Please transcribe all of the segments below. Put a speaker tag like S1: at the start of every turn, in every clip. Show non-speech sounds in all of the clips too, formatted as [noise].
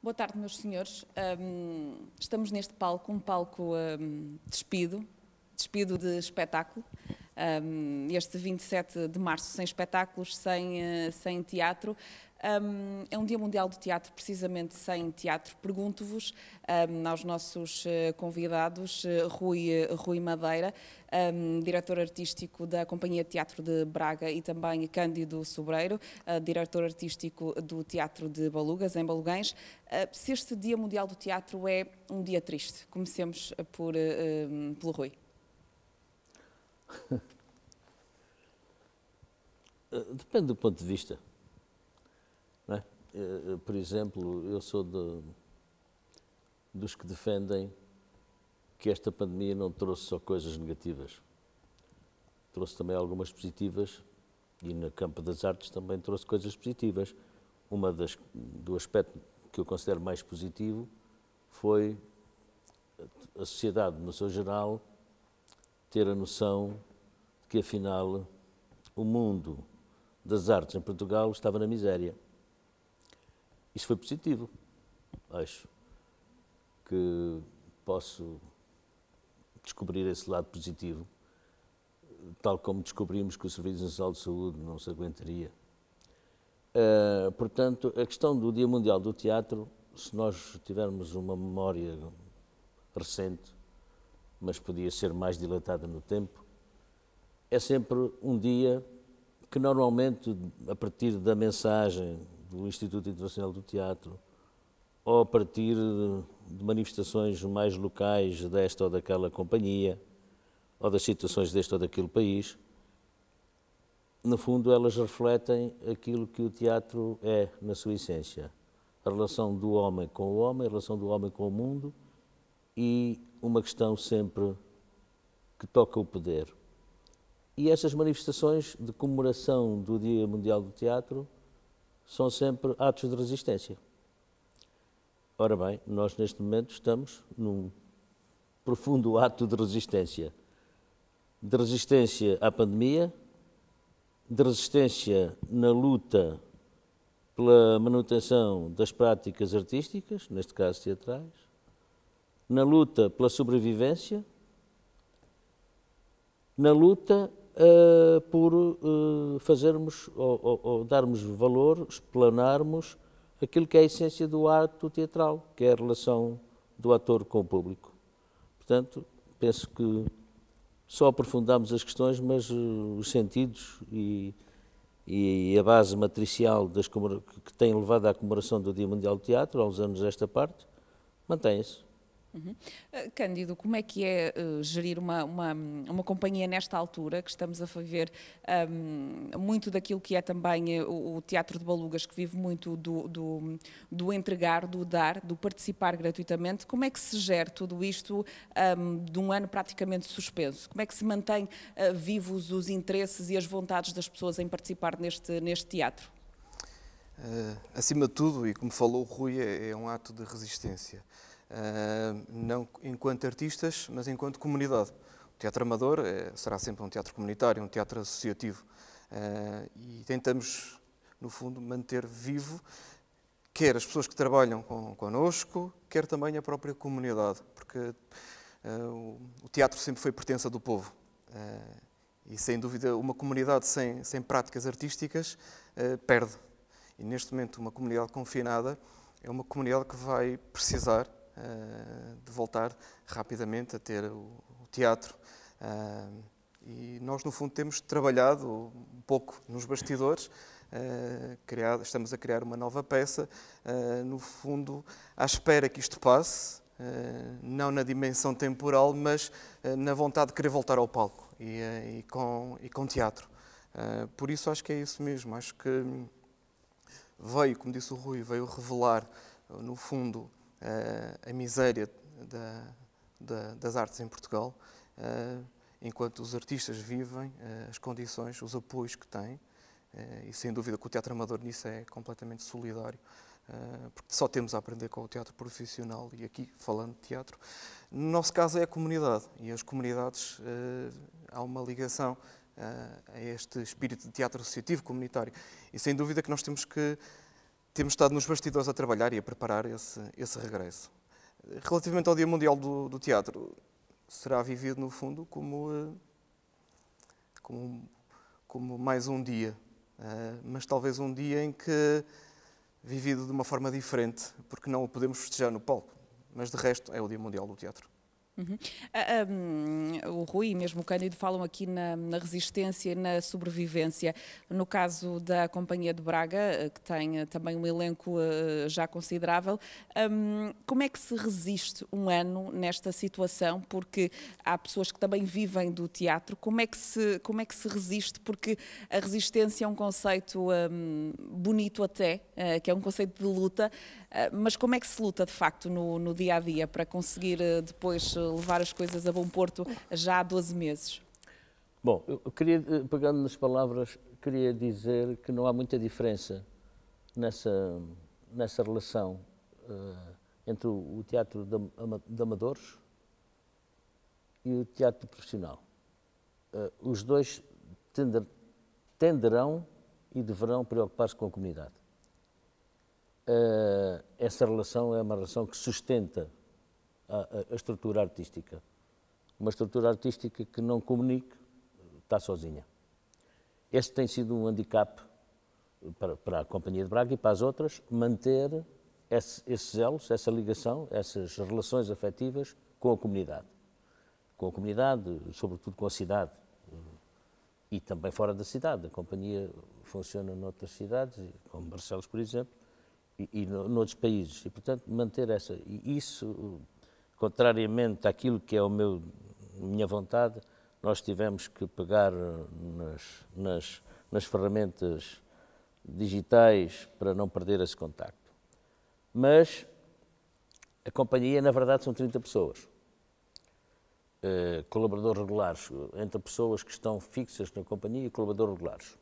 S1: Boa tarde, meus senhores. Um, estamos neste palco, um palco um, despido, despido de espetáculo. Um, este 27 de março, sem espetáculos, sem, uh, sem teatro. Um, é um Dia Mundial do Teatro, precisamente sem teatro. Pergunto-vos, um, aos nossos eh, convidados, eh, Rui, eh, Rui Madeira, um, diretor artístico da Companhia Teatro de Braga, e também Cândido Sobreiro, uh, diretor artístico do Teatro de Balugas, em Balugães. Uh, ah, se este Dia Mundial do Teatro é um dia triste, comecemos ah, por, uh, pelo Rui.
S2: [laughs] Depende do ponto de vista. Eh, eh, por exemplo, eu sou de, dos que defendem que esta pandemia não trouxe só coisas negativas, trouxe também algumas positivas e no campo das artes também trouxe coisas positivas. Uma das do aspecto que eu considero mais positivo foi a sociedade no seu geral ter a noção de que afinal o mundo das artes em Portugal estava na miséria isso foi positivo, acho que posso descobrir esse lado positivo, tal como descobrimos que o Serviço Nacional de Saúde não se aguentaria. Uh, portanto, a questão do Dia Mundial do Teatro, se nós tivermos uma memória recente, mas podia ser mais dilatada no tempo, é sempre um dia que normalmente, a partir da mensagem do Instituto Internacional do Teatro, ou a partir de manifestações mais locais desta ou daquela companhia, ou das situações deste ou daquele país, no fundo elas refletem aquilo que o teatro é na sua essência. A relação do homem com o homem, a relação do homem com o mundo e uma questão sempre que toca o poder. E essas manifestações de comemoração do Dia Mundial do Teatro são sempre atos de resistência. Ora bem, nós neste momento estamos num profundo ato de resistência. De resistência à pandemia, de resistência na luta pela manutenção das práticas artísticas, neste caso teatrais, na luta pela sobrevivência, na luta uh, por uh, fazermos ou, ou, ou, darmos valor, explanarmos aquilo que é a essência do ato teatral, que é a relação do ator com o público. Portanto, penso que só aprofundamos as questões, mas uh, os sentidos e, e a base matricial das, que tem levado à comemoração do Dia Mundial do Teatro, há uns anos esta parte, mantém-se.
S1: Uhum. Eh, Cândido, como é que é uh, gerir uma, uma, uma, companhia nesta altura, que estamos a viver um, ehm, muito daquilo que é também eh, o, o, Teatro de Balugas, que vive muito do, do, do, entregar, do dar, do participar gratuitamente, como é que se gera tudo isto um, ehm, de um ano praticamente suspenso? Como é que se mantém uh, vivos os interesses e as vontades das pessoas em participar neste, neste teatro?
S3: Uh, acima de tudo, e como falou o Rui, é, é um ato de resistência. Ah, não enquanto artistas, mas enquanto comunidade. O teatro amador eh, será sempre um teatro comunitário, um teatro associativo. Ah, e tentamos, no fundo, manter vivo quer as pessoas que trabalham connosco, quer também a própria comunidade, porque ah, o teatro sempre foi pertença do povo. E sem dúvida, uma comunidade sem, sem práticas artísticas perde. E neste momento, uma comunidade confinada é uma comunidade que vai precisar eh, de voltar rapidamente a ter o, teatro. Eh, e nós, no fundo, temos trabalhado um pouco nos bastidores, eh, estamos a criar uma nova peça, no fundo, à espera que isto passe, não na dimensão temporal, mas na vontade de querer voltar ao palco e, e, com, e com teatro. Por isso, acho que é isso mesmo. Acho que veio, como disse o Rui, veio revelar, no fundo, eh, a miséria da, da, das artes em Portugal, eh, enquanto os artistas vivem eh, as condições, os apoios que têm, e sem dúvida que o teatro amador nisso é completamente solidário, porque só temos a aprender com o teatro profissional, e aqui falando de teatro, no nosso caso é a comunidade, e as comunidades há uma ligação a este espírito de teatro associativo comunitário, e sem dúvida que nós temos que temos estado nos bastidores a trabalhar e a preparar esse, esse regresso. Relativamente ao Dia Mundial do, do Teatro, será vivido, no fundo, como, eh, como, como mais um dia, eh, mas talvez um dia em que, vivido de uma forma diferente, porque não o podemos festejar no palco, mas de resto é o Dia Mundial do Teatro.
S1: Uhum. um, ah, ah, o Rui e mesmo o Cândido falam aqui na, na, resistência e na sobrevivência. No caso da Companhia de Braga, ah, que tem também um elenco já considerável, um, como é que se resiste um ano nesta situação? Porque há pessoas que também vivem do teatro. Como é que se, como é que se resiste? Porque a resistência é um conceito um, bonito até, que é um conceito de luta. Ah, mas como é que se luta de facto no, no dia a dia para conseguir ah, depois ah, levar as coisas a bom porto já há 12 meses?
S2: Bom, eu queria, eh, pegando nas palavras, queria dizer que não há muita diferença nessa, nessa relação uh, entre o, teatro de, de, amadores e o teatro profissional. Uh, os dois tender, tenderão e deverão preocupar-se com a comunidade. Eh, essa relação é uma relação que sustenta a, a, estrutura artística. Uma estrutura artística que não comunica está sozinha. Este tem sido um handicap para, para a Companhia de Braga e para as outras, manter esse, esses elos, essa ligação, essas relações afetivas com a comunidade. Com a comunidade, sobretudo com a cidade e também fora da cidade. A companhia funciona noutras cidades, como Barcelos, por exemplo, e, e noutros países. E, portanto, manter essa. E isso, contrariamente àquilo que é a minha vontade, nós tivemos que pegar nas, nas, nas ferramentas digitais para não perder esse contacto. Mas a companhia, na verdade, são 30 pessoas. Uh, eh, colaboradores regulares, eh, entre pessoas que estão fixas na companhia e colaboradores regulares.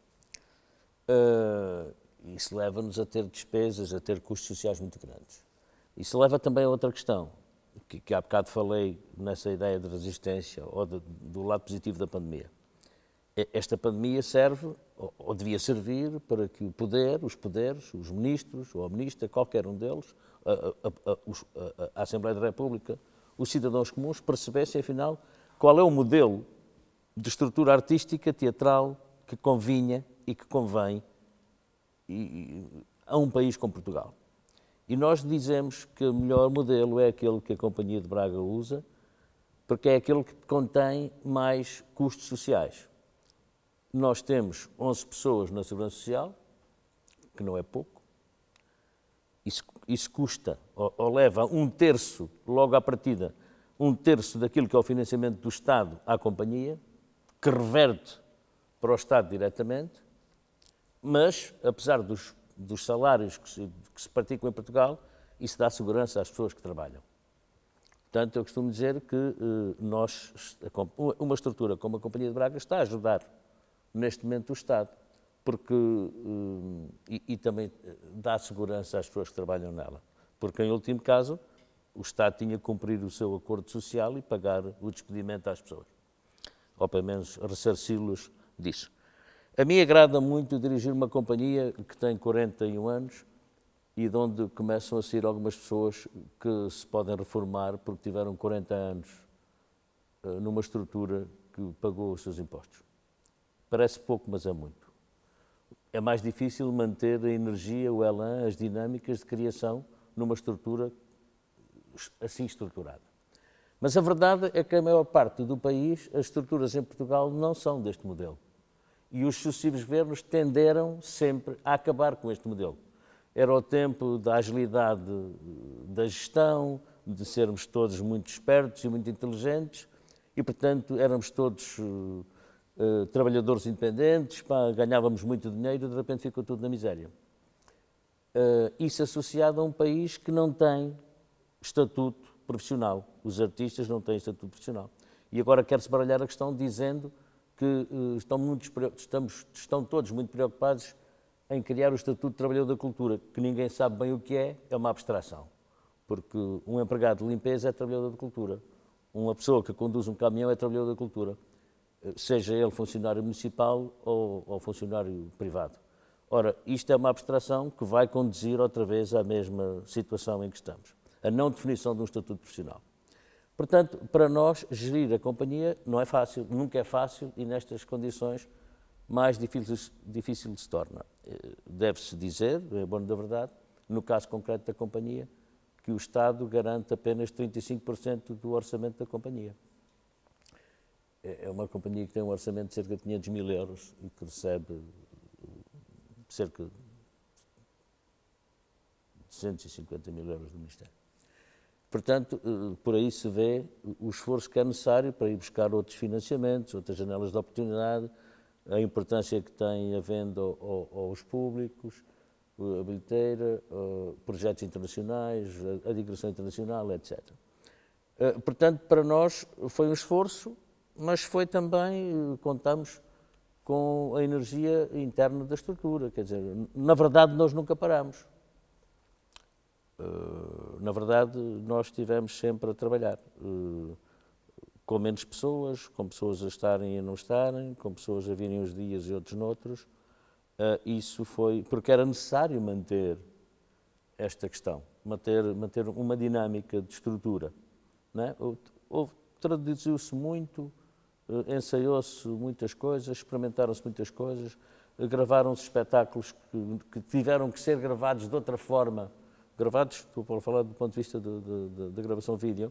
S2: Uh, isso leva-nos a ter despesas, a ter custos sociais muito grandes. Isso leva também a outra questão, que, que há bocado falei nessa ideia de resistência ou de, do lado positivo da pandemia. Esta pandemia serve, ou, ou devia servir, para que o poder, os poderes, os ministros, ou a ministra, qualquer um deles, a, a, a, a Assembleia da República, os cidadãos comuns percebessem, afinal, qual é o modelo de estrutura artística, teatral, que convinha e que convém e, a um país como Portugal. E nós dizemos que o melhor modelo é aquele que a Companhia de Braga usa, porque é aquele que contém mais custos sociais. Nós temos 11 pessoas na Segurança Social, que não é pouco, isso, isso custa, ou, ou leva um terço, logo à partida, um terço daquilo que é o financiamento do Estado à companhia, que reverte para o Estado diretamente, mas, apesar dos, dos salários que se, que se praticam em Portugal, isso dá segurança às pessoas que trabalham. Portanto, eu costumo dizer que eh, nós, uma estrutura como a Companhia de Braga está a ajudar neste momento o Estado, porque eh, e, e, também eh, dá segurança às pessoas que trabalham nela. Porque, em último caso, o Estado tinha que cumprir o seu acordo social e pagar o despedimento às pessoas, ou pelo menos ressarci-los disso. A mim agrada muito dirigir uma companhia que tem 41 anos e de onde começam a sair algumas pessoas que se podem reformar porque tiveram 40 anos eh, numa estrutura que pagou os seus impostos. Parece pouco, mas é muito. É mais difícil manter a energia, o elan, as dinâmicas de criação numa estrutura assim estruturada. Mas a verdade é que a maior parte do país, as estruturas em Portugal não são deste modelo e os sucessivos governos tenderam sempre a acabar com este modelo. Era o tempo da agilidade eh, da gestão, de sermos todos muito espertos e muito inteligentes e, portanto, éramos todos uh, uh, trabalhadores independentes, pá, ganhávamos muito dinheiro e de repente ficou tudo na miséria. Uh, isso associado a um país que não tem estatuto profissional. Os artistas não têm estatuto profissional. E agora quer-se baralhar a questão dizendo que eh, estão, muito, estamos, estão todos muito preocupados em criar o Estatuto de Trabalhador da Cultura, que ninguém sabe bem o que é, é uma abstração. Porque um empregado de limpeza é trabalhador da cultura, uma pessoa que conduz um caminhão é trabalhador da cultura, eh, seja ele funcionário municipal ou, ou funcionário privado. Ora, isto é uma abstração que vai conduzir outra vez à mesma situação em que estamos, a não definição de um estatuto profissional. Portanto, para nós, gerir a companhia não é fácil, nunca é fácil e nestas condições mais difícil, difícil se torna. Eh, deve-se dizer, é bom da verdade, no caso concreto da companhia, que o Estado garante apenas 35% do orçamento da companhia. É, é uma companhia que tem um orçamento de cerca de 500 mil euros e que recebe eh, cerca de 150 mil euros do Ministério. Portanto, eh, por aí se vê o esforço que é necessário para ir buscar outros financiamentos, outras janelas de oportunidade, a importância que tem a venda aos públicos, a bilheteira, projetos internacionais, a digressão internacional, etc. Eh, portanto, para nós foi um esforço, mas foi também, eh, contamos com a energia interna da estrutura, quer dizer, na verdade nós nunca paramos. Eh, na verdade, nós estivemos sempre a trabalhar eh, com menos pessoas, com pessoas a estarem e a não estarem, com pessoas a virem uns dias e outros noutros. Eh, isso foi porque era necessário manter esta questão, manter, manter uma dinâmica de estrutura. É? Traduziu-se muito, ensaiou-se muitas coisas, experimentaram-se muitas coisas, gravaram-se espetáculos que, que tiveram que ser gravados de outra forma gravados, estou a falar do ponto de vista da gravação vídeo,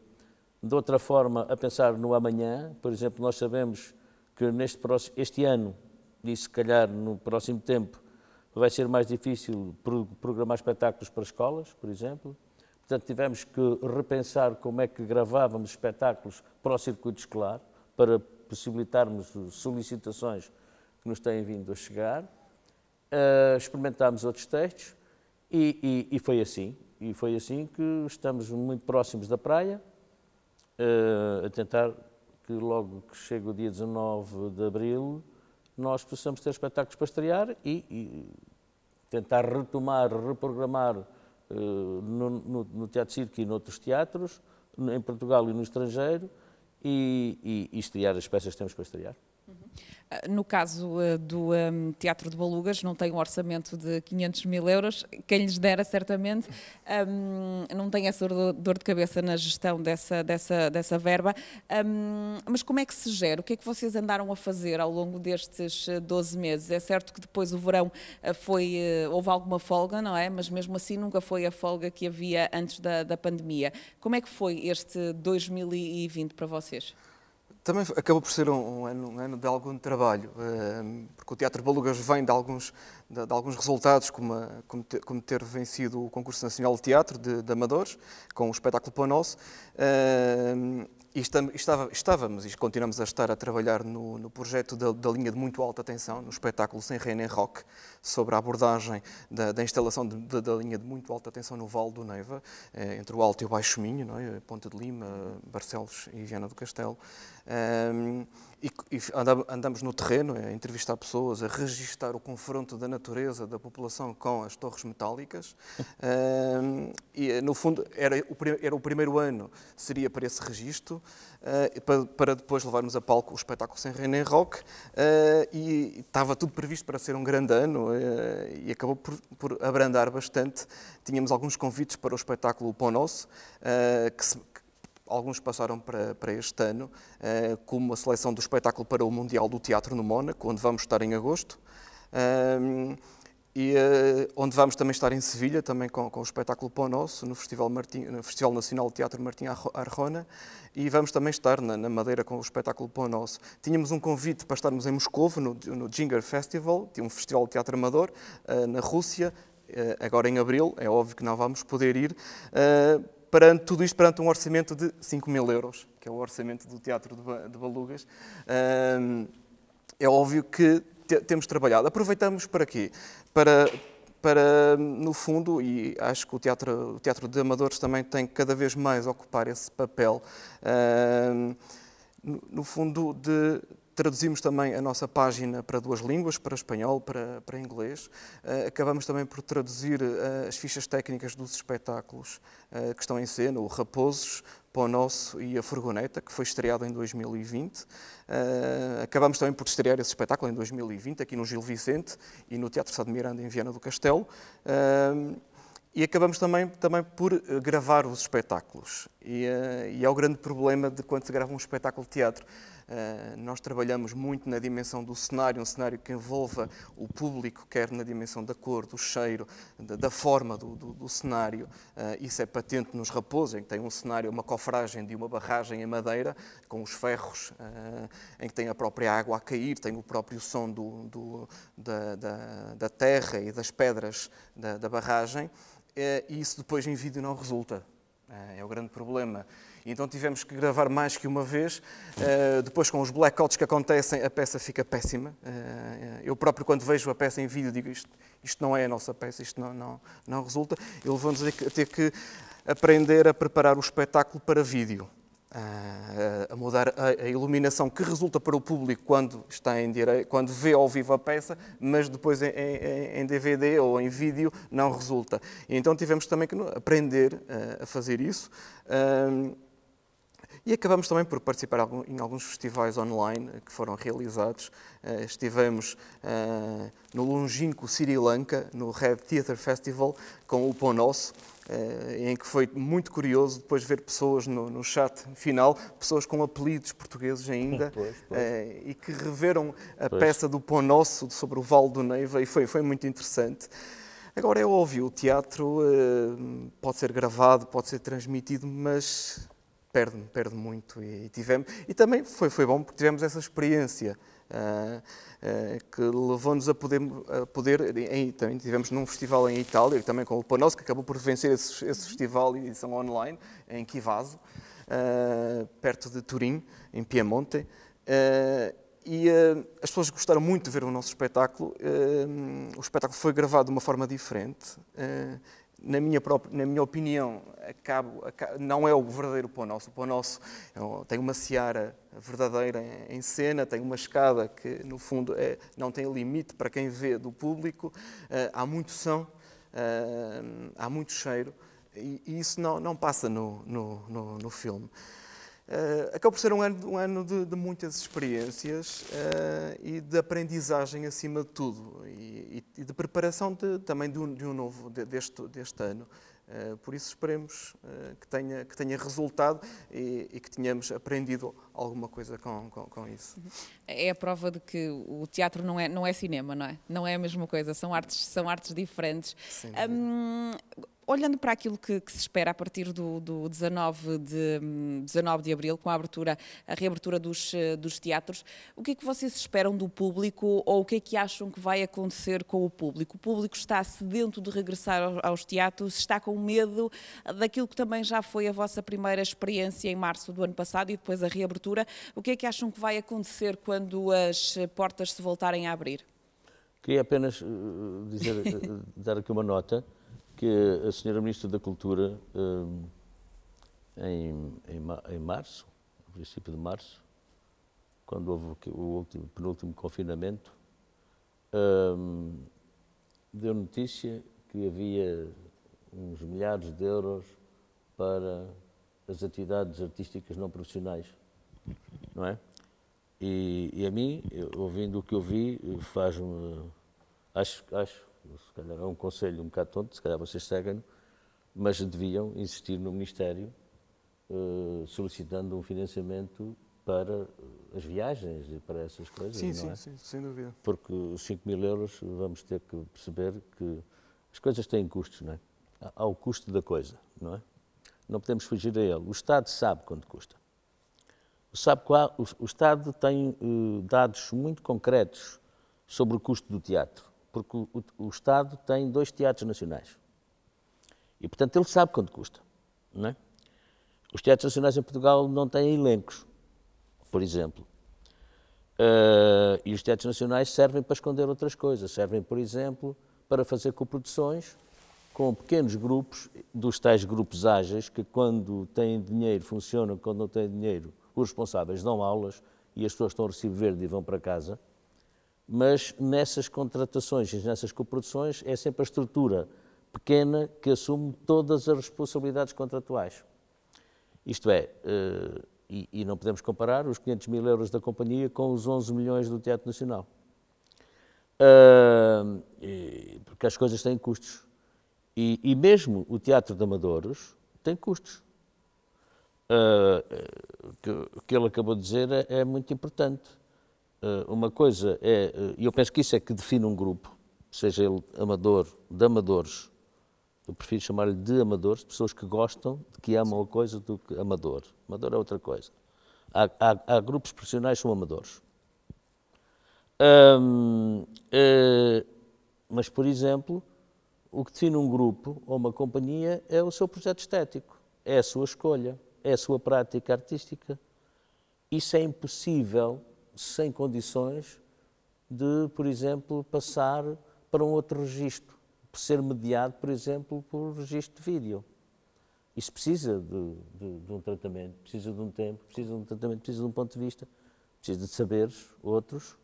S2: de outra forma a pensar no amanhã, por exemplo, nós sabemos que neste próximo, este ano, e se calhar no próximo tempo, vai ser mais difícil programar espetáculos para escolas, por exemplo. Portanto, tivemos que repensar como é que gravávamos espetáculos para o circuito escolar, para possibilitarmos solicitações que nos têm vindo a chegar. Uh, experimentámos outros textos. E, e, e, foi assim. E foi assim que estamos muito próximos da praia, uh, a tentar que logo que chega o dia 19 de abril, nós possamos ter espetáculos para estrear e, e tentar retomar, reprogramar uh, no, no, no, Teatro Circo e noutros teatros, em Portugal e no estrangeiro, e, e, e estrear as peças que temos para estrear. Uhum.
S1: No caso eh, do ehm, Teatro de Balugas, não tem um orçamento de 500 mil euros, quem lhes dera certamente, ehm, não tem essa dor de cabeça na gestão dessa, dessa, dessa verba. Ehm, mas como é que se gera? O que é que vocês andaram a fazer ao longo destes 12 eh, meses? É certo que depois o verão eh, foi, houve alguma folga, não é? Mas mesmo assim nunca foi a folga que havia antes da, da pandemia. Como é que foi este 2020 para vocês?
S3: Também acabou por ser um, um, ano, um ano, de algum trabalho, uh, porque o Teatro Balugas vem de alguns, de, de alguns resultados, como, a, como, te, como, ter vencido o Concurso Nacional de Teatro de, de Amadores, com o espetáculo Pão Nosso, uh, e estava, estávamos e continuamos a estar a trabalhar no, no projeto da, da, linha de muito alta tensão, no espetáculo Sem Rei nem Rock, sobre a abordagem da, da instalação de, de, da linha de muito alta tensão no Vale do Neiva, eh, entre o Alto e o Baixo Minho, é? Ponta de Lima, Barcelos e Viana do Castelo. Um, ehm, e, e andamos no terreno a é entrevistar pessoas, a é registar o confronto da natureza da população com as torres metálicas. [laughs] e, no fundo, era o, era o, primeiro ano, seria para esse registro, uh, ah, para, para, depois levarmos a palco o espetáculo sem René Rock. Uh, ah, e estava tudo previsto para ser um grande ano ah, e acabou por, por, abrandar bastante. Tínhamos alguns convites para o espetáculo Pão Nosso, que se alguns passaram para, para este ano, uh, como a seleção do espetáculo para o Mundial do Teatro no Mónaco, onde vamos estar em agosto. Um, ehm, e uh, onde vamos também estar em Sevilha, também com, com o espetáculo Pão Nosso, no Festival, Martim, no Festival Nacional de Teatro Martim Arrona, e vamos também estar na, na Madeira com o espetáculo Pão Nosso. Tínhamos um convite para estarmos em Moscou no, no Ginger Festival, um festival de teatro amador, uh, na Rússia, uh, agora em abril, é óbvio que não vamos poder ir, perante, tudo isto perante um orçamento de 5 mil euros, que é o orçamento do Teatro de Balugas. É óbvio que temos trabalhado. Aproveitamos para quê? Para, para, no fundo, e acho que o teatro, o teatro de amadores também tem que cada vez mais ocupar esse papel, no fundo, de Traduzimos também a nossa página para duas línguas, para espanhol, para, para inglês. Eh, acabamos também por traduzir eh, as fichas técnicas dos espetáculos eh, que estão em cena, o Raposos, Pão Nosso e a Furgoneta, que foi estreado em 2020. Acabamos também por estrear esse espetáculo em 2020, aqui no Gil Vicente e no Teatro Sado Miranda, em Viana do Castelo. E acabamos também, também por gravar os espetáculos. E, e é o grande problema de quando se grava um espetáculo de teatro. Eh, nós trabalhamos muito na dimensão do cenário, um cenário que envolva o público, quer na dimensão da cor, do cheiro, da, da forma do, do, do cenário. Eh, isso é patente nos Raposos, em que tem um cenário, uma cofragem de uma barragem em madeira, com os ferros, eh, em que tem a própria água a cair, tem o próprio som do, do, da, da, da, terra e das pedras da, da barragem. E isso depois em vídeo não resulta. É o grande problema. Então tivemos que gravar mais que uma vez. Uh, depois, com os blackouts que acontecem, a peça fica péssima. Uh, eu próprio, quando vejo a peça em vídeo, digo isto, isto não é a nossa peça, isto não, não, não resulta. E levamos a ter que aprender a preparar o espetáculo para vídeo. A, a mudar a, a, iluminação que resulta para o público quando está em direito, quando vê ao vivo a peça, mas depois em, em, em DVD ou em vídeo não resulta. E então tivemos também que aprender a, a fazer isso. Ehm, e acabamos também por participar em alguns festivais online que foram realizados. Eh, estivemos eh, no longínquo Sri Lanka, no Red Theatre Festival, com o Pão Nosso, eh, em que foi muito curioso depois ver pessoas no, chat final, pessoas com apelidos portugueses ainda, [laughs] pois, pois. e que reveram a pois. peça do Pão Nosso sobre o Vale do Neiva, e foi, foi muito interessante. Agora é óbvio, o teatro pode ser gravado, pode ser transmitido, mas perde, perde muito e, e tivemos e também foi foi bom porque tivemos essa experiência uh, uh, que levou-nos a poder a poder em, também tivemos num festival em Itália também com o Panos que acabou por vencer esse, esse uhum. festival e edição online em Chivasso uh, perto de Turim em Piemonte e uh, as pessoas gostaram muito de ver o nosso espetáculo. Uh, o espetáculo foi gravado de uma forma diferente uh, na minha, própria, na minha opinião, acabo, acabo, não é o verdadeiro pão nosso. O pão nosso tem uma seara verdadeira em, em cena, tem uma escada que, no fundo, é, não tem limite para quem vê do público. Uh, há muito som, uh, há muito cheiro, e, e isso não, não passa no, no, no, no filme. Uh, acabou por ser um ano, um ano de, de, muitas experiências uh, e de aprendizagem acima de tudo e, e de preparação de, também de um, de um novo, deste, deste ano. Uh, por isso esperemos que, tenha, que tenha resultado e, e, que tenhamos aprendido alguma coisa com, com, com, isso. Uhum.
S1: É a prova de que o teatro não é, não é cinema, não é? Não é a mesma coisa, são artes, são artes diferentes. Sim, hum, olhando para aquilo que, que, se espera a partir do, do 19, de, 19 hum, de abril, com a abertura, a reabertura dos, eh, dos teatros, o que é que vocês esperam do público ou o que é que acham que vai acontecer com o público? O público está sedento de regressar aos, aos teatros, está com medo daquilo que também já foi a vossa primeira experiência em março do ano passado e depois a reabertura. O que é que acham que vai acontecer quando as portas se voltarem a abrir?
S2: Queria apenas eh, dizer, eh, [laughs] dar aqui uma nota que a senhora Ministra da Cultura, hum, em, em, em março, no princípio de março, quando houve o, último, penúltimo confinamento, hum, deu notícia que havia uns milhares de euros para as atividades artísticas não profissionais, não é? E, e a mim, ouvindo o que eu vi, faz-me. Acho, acho se calhar é um conselho um bocado tonto, se calhar vocês seguem, mas deviam insistir no Ministério eh, solicitando um financiamento para eh, as viagens e para essas coisas, sim, sim, é? Sim, sem dúvida. Porque os 5 mil euros vamos ter que perceber que as coisas têm custos, não é? Há o custo da coisa, não é? Não podemos fugir a ele. O Estado sabe quanto custa. O, sabe qual, o, o Estado tem uh, dados muito concretos sobre o custo do teatro porque o, o, Estado tem dois teatros nacionais. E, portanto, ele sabe quanto custa. Não é? Os teatros nacionais em Portugal não têm elencos, por exemplo. Uh, e os teatros nacionais servem para esconder outras coisas. Servem, por exemplo, para fazer coproduções com pequenos grupos, dos tais grupos ágeis, que quando têm dinheiro funcionam, quando não têm dinheiro, os responsáveis dão aulas e as pessoas estão a recibo verde e vão para casa mas nessas contratações e nessas coproduções é sempre a estrutura pequena que assume todas as responsabilidades contratuais. Isto é, eh, e, não podemos comparar os 500 mil euros da companhia com os 11 milhões do Teatro Nacional. Eh, porque as coisas têm custos. E, mesmo o Teatro de Amadores tem custos. Eh, o que, ele acabou de dizer é, é muito importante eh, uma coisa é, eh, e eu penso que isso é que define um grupo, seja ele amador, de amadores, eu prefiro chamar-lhe de amadores, de pessoas que gostam, que amam a coisa, do que amador. Amador é outra coisa. Há, há, há grupos profissionais que são amadores. Hum, é, mas, por exemplo, o que define um grupo ou uma companhia é o seu projeto estético, é a sua escolha, é a sua prática artística. Isso é impossível sem condições de, por exemplo, passar para um outro registro, ser mediado, por exemplo, por registro de vídeo. Isso precisa de, de, de um tratamento, precisa de um tempo, precisa de um tratamento, precisa de um ponto de vista, precisa de saberes outros.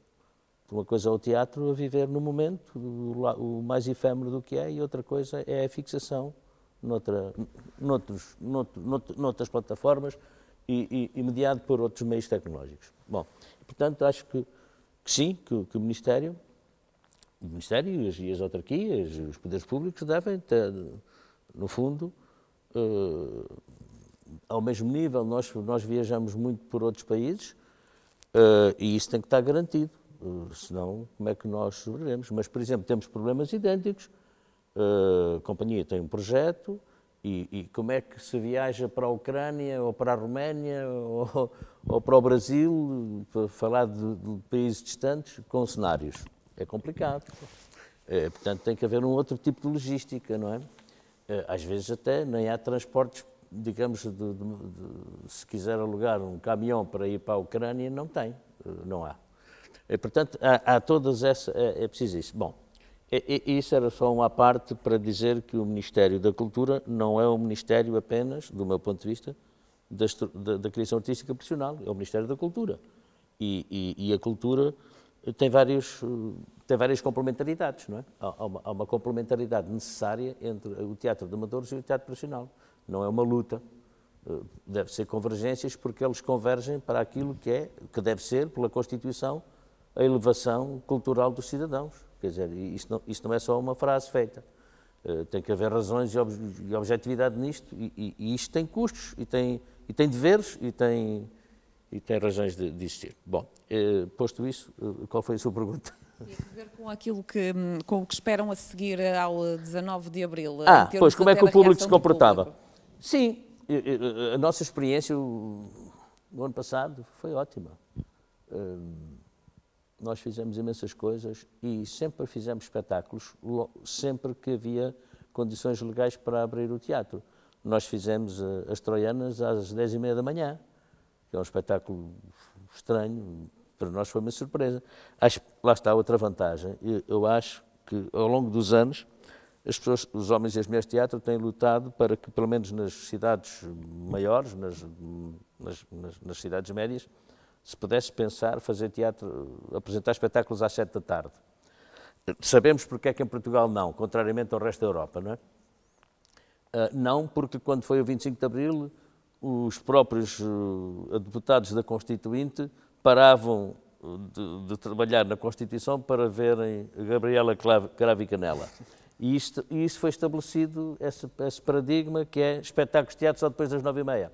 S2: De uma coisa é o teatro a viver no momento, o, mais efêmero do que é, e outra coisa é a fixação noutra, noutros, noutro, noutras plataformas e, e, e mediado por outros meios tecnológicos. Bom, portanto, acho que, que sim, que, que, o Ministério, o Ministério e as, e as autarquias, os poderes públicos devem ter, no fundo, uh, ao mesmo nível, nós, nós viajamos muito por outros países uh, e isso tem que estar garantido, uh, senão como é que nós sobrevivemos? Mas, por exemplo, temos problemas idênticos, a companhia tem um projeto, e, e, como é que se viaja para a Ucrânia ou para a Roménia ou, ou para o Brasil, para falar de, de, países distantes, com cenários? É complicado. É, portanto, tem que haver um outro tipo de logística, não é? é às vezes até nem há transportes, digamos, de, de, se quiser alugar um caminhão para ir para a Ucrânia, não tem, eh, não há. É, portanto, há, há todas essas, é, é preciso isso. Bom, isso era só uma parte para dizer que o Ministério da Cultura não é um Ministério apenas, do meu ponto de vista, da, da, da criação artística profissional, é o Ministério da Cultura. E, e, e a cultura tem, vários, tem várias complementaridades, não é? Há uma, há uma complementaridade necessária entre o teatro de amadores e o teatro profissional. Não é uma luta, eh, deve ser convergências porque eles convergem para aquilo que é que deve ser pela Constituição a elevação cultural dos cidadãos. Quer dizer, isto não, não é só uma frase feita. Uh, tem que haver razões e, ob e objetividade nisto, e, e, e, isto tem custos, e tem, e tem deveres, e tem, e tem razões de, de existir. Bom, uh, posto isso, uh, qual foi a sua pergunta? Tem
S1: a ver com aquilo que, hum, com o que esperam a seguir ao 19 de Abril. Ah, pois, como é que o público se comportava? Sim,
S2: a nossa experiência o, no ano passado foi ótima. Hum, nós fizemos imensas coisas e sempre fizemos espetáculos, sempre que havia condições legais para abrir o teatro. Nós fizemos eh, As Troianas às 10 e meia da manhã, que é um espetáculo estranho, para nós foi uma surpresa. Acho, lá está outra vantagem. Eu, eu acho que ao longo dos anos Pessoas, os homens e as mulheres de teatro têm lutado para que, pelo menos nas cidades maiores, nas, nas, nas cidades médias, se pudesse pensar, fazer teatro, apresentar espetáculos às sete da tarde. Sabemos porque é que em Portugal não, contrariamente ao resto da Europa, não é? Ah, não, porque quando foi o 25 de Abril, os próprios ah, deputados da Constituinte paravam ah, de, de trabalhar na Constituição para verem Gabriela Grave Canela. E isto, isso foi estabelecido, esse, esse, paradigma, que é espetáculos de teatro só depois das nove e meia.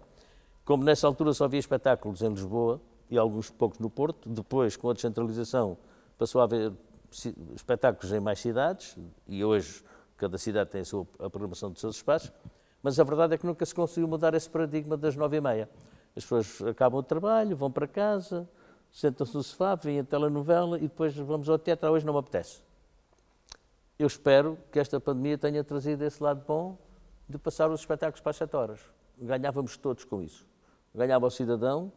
S2: Como nessa altura só havia espetáculos em Lisboa, e alguns poucos no Porto. Depois, com a descentralização, passou a haver espetáculos em mais cidades e hoje cada cidade tem a, sua, a programação dos seus espaços. Mas a verdade é que nunca se conseguiu mudar esse paradigma das nove e meia. As pessoas acabam o trabalho, vão para casa, sentam-se no sofá, veem a telenovela e depois vamos ao teatro. Hoje não me apetece. Eu espero que esta pandemia tenha trazido esse lado bom de passar os espetáculos para as sete horas. Ganhávamos todos com isso. Ganhava o cidadão,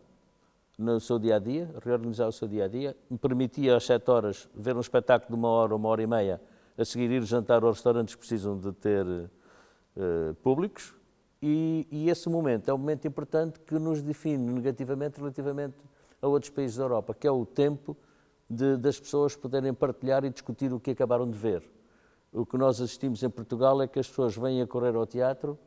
S2: no seu dia a dia, reorganizar o seu dia a dia, me permitia às 7 horas ver um espetáculo de uma hora, uma hora e meia, a seguir ir jantar aos restaurantes que precisam de ter uh, públicos. E, e, esse momento é um momento importante que nos define negativamente relativamente a outros países da Europa, que é o tempo de, das pessoas poderem partilhar e discutir o que acabaram de ver. O que nós assistimos em Portugal é que as pessoas vêm a correr ao teatro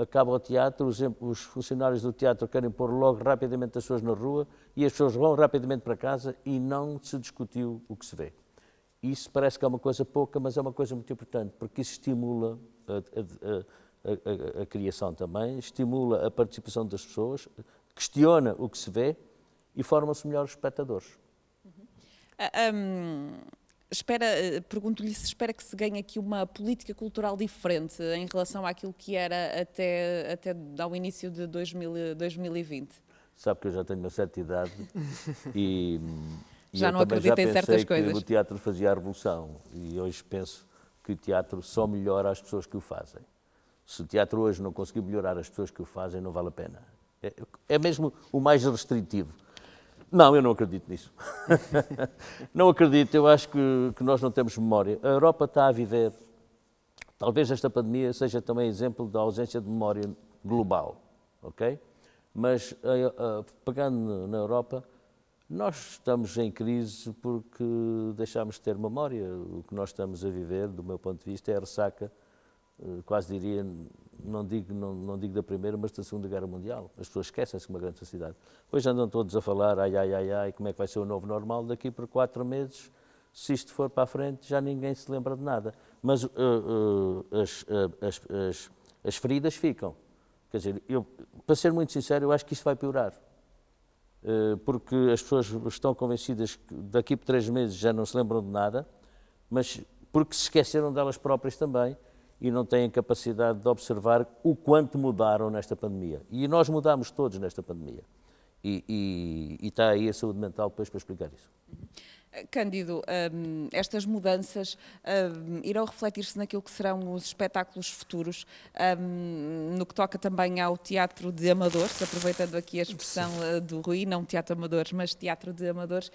S2: acaba o teatro, os, os, funcionários do teatro querem pôr logo rapidamente as pessoas na rua e as pessoas vão rapidamente para casa e não se discutiu o que se vê. Isso parece que é uma coisa pouca, mas é uma coisa muito importante, porque isso estimula a, a, a, a criação também, estimula a participação das pessoas, questiona o que se vê e formam-se melhores espectadores. Uhum.
S1: Ah, um espera, eh, pergunto-lhe se espera que se ganhe aqui uma política cultural diferente em relação àquilo que era até, até ao início de 2000, 2020.
S2: Sabe que eu já tenho uma certa idade [laughs] e. já não acredito já em certas coisas. O teatro fazia a revolução e hoje penso que o teatro só melhora as pessoas que o fazem. Se o teatro hoje não conseguir melhorar as pessoas que o fazem, não vale a pena. É, é mesmo o mais restritivo. Não, eu não acredito nisso. [laughs] não acredito, eu acho que, que nós não temos memória. A Europa está a viver, talvez esta pandemia seja também exemplo da ausência de memória global, ok? Mas eh, eh, pegando na Europa, nós estamos em crise porque deixámos de ter memória. O que nós estamos a viver, do meu ponto de vista, é a ressaca eh, quase diria, não digo, não, não, digo da Primeira, mas da Segunda Guerra Mundial. As pessoas esquecem-se de uma grande sociedade. Hoje andam todos a falar, ai, ai, ai, ai, como é que vai ser o novo normal daqui por quatro meses, se isto for para a frente, já ninguém se lembra de nada. Mas uh, uh, as, as, as, as, feridas ficam. Quer dizer, eu, para ser muito sincero, eu acho que isto vai piorar. Uh, porque as pessoas estão convencidas que daqui por três meses já não se lembram de nada, mas porque se esqueceram delas próprias também e não têm capacidade de observar o quanto mudaram nesta pandemia. E nós mudamos todos nesta pandemia. E, e, e está aí a saúde mental depois para explicar isso.
S1: Cândido, um, estas mudanças um, irão refletir-se naquilo que serão os espetáculos futuros, um, no que toca também ao teatro de amadores, aproveitando aqui a expressão eh, do Rui, não teatro amadores, mas teatro de amadores.